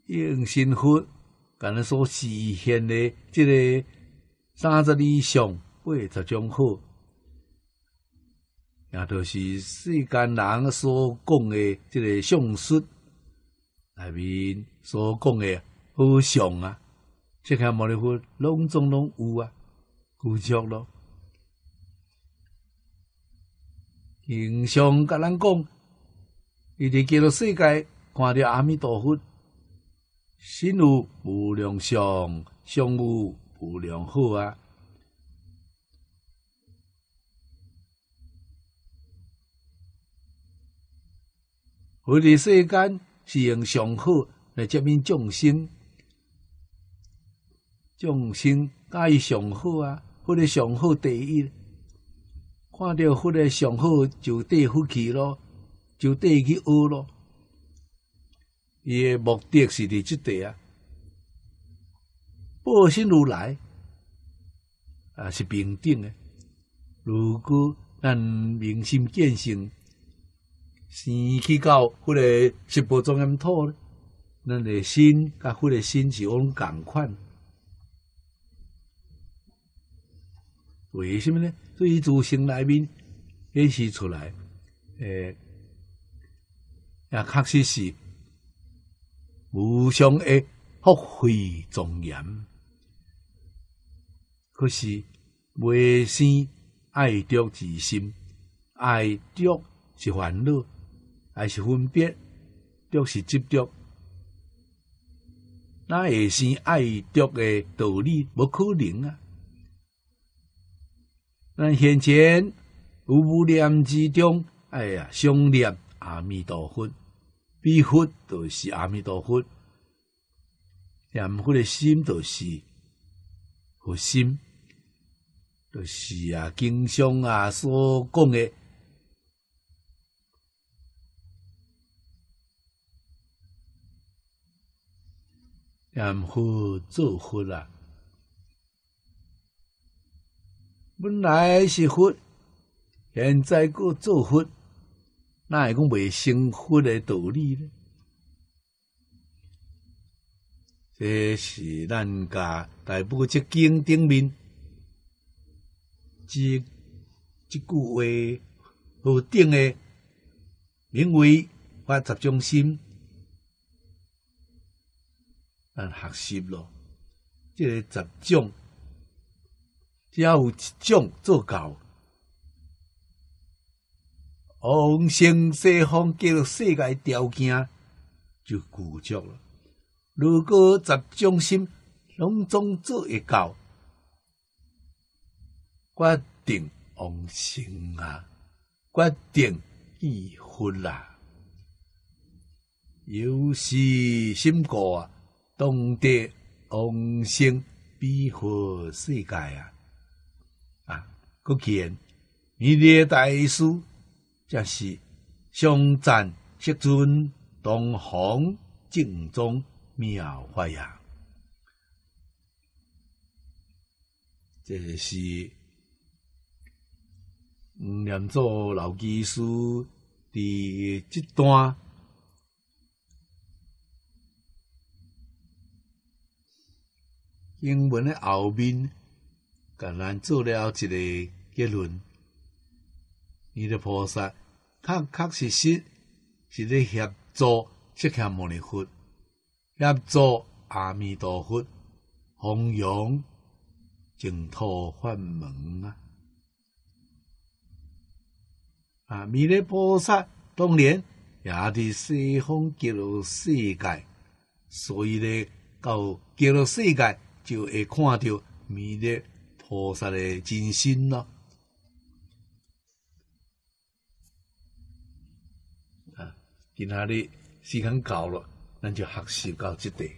用心佛，甲咱所实现的即个三十二上八十种好，也都是世间人所讲的即个相术内面所讲的好尚啊，即个摩利佛拢总拢有啊，具足咯。形象甲咱讲，伊伫叫做世界看到阿弥陀佛。心有无良相，相无无良好啊！佛的世间是用上好来接引众生，众生加以上好啊，或者上好第一，看到佛的上好就对佛去咯，就对去恶咯。伊诶目的是伫即地啊，报信如来啊是平等诶。如果咱明心见性，生去高迄个十波中安土咧，咱诶心甲迄个心是往共款。为什么呢？所以自性内面显示出来，诶，也确实是。无相的复毁庄严，可是未生爱着之心，爱着是烦恼，还是分别？着是执着，那也是爱着的道理，不可能啊！那现前无念之中，哎呀，想念阿弥陀佛。彼佛都是阿弥陀佛，念佛的心都是佛心，都是啊，经上啊所讲的，然佛做佛了，本来是佛，现在故做佛。那会讲未成佛的道理呢？这是咱家《大部结经顶面，这这句话好顶的，名为发十种心，咱学习咯。这十种，只要有一种做到。王生西方，叫世界条件就够足了。如果十种心拢总做一到，决定王生啊！决定结婚啦。有是心过，懂得王生庇佛世界啊！啊，可见你的大师。这是香赞释尊东皇正宗妙法呀！这是嗯，念祝老居士的这段英文的后面，竟咱做了一个结论。弥勒菩萨，确确实实是咧协助释迦牟尼佛，协助阿弥陀佛弘扬净土法门啊！啊，弥勒菩萨当年也伫西方极乐世界，所以咧到极乐世界就会看到弥勒菩萨的真身咯。今仔日时间到了，咱就学习到即地。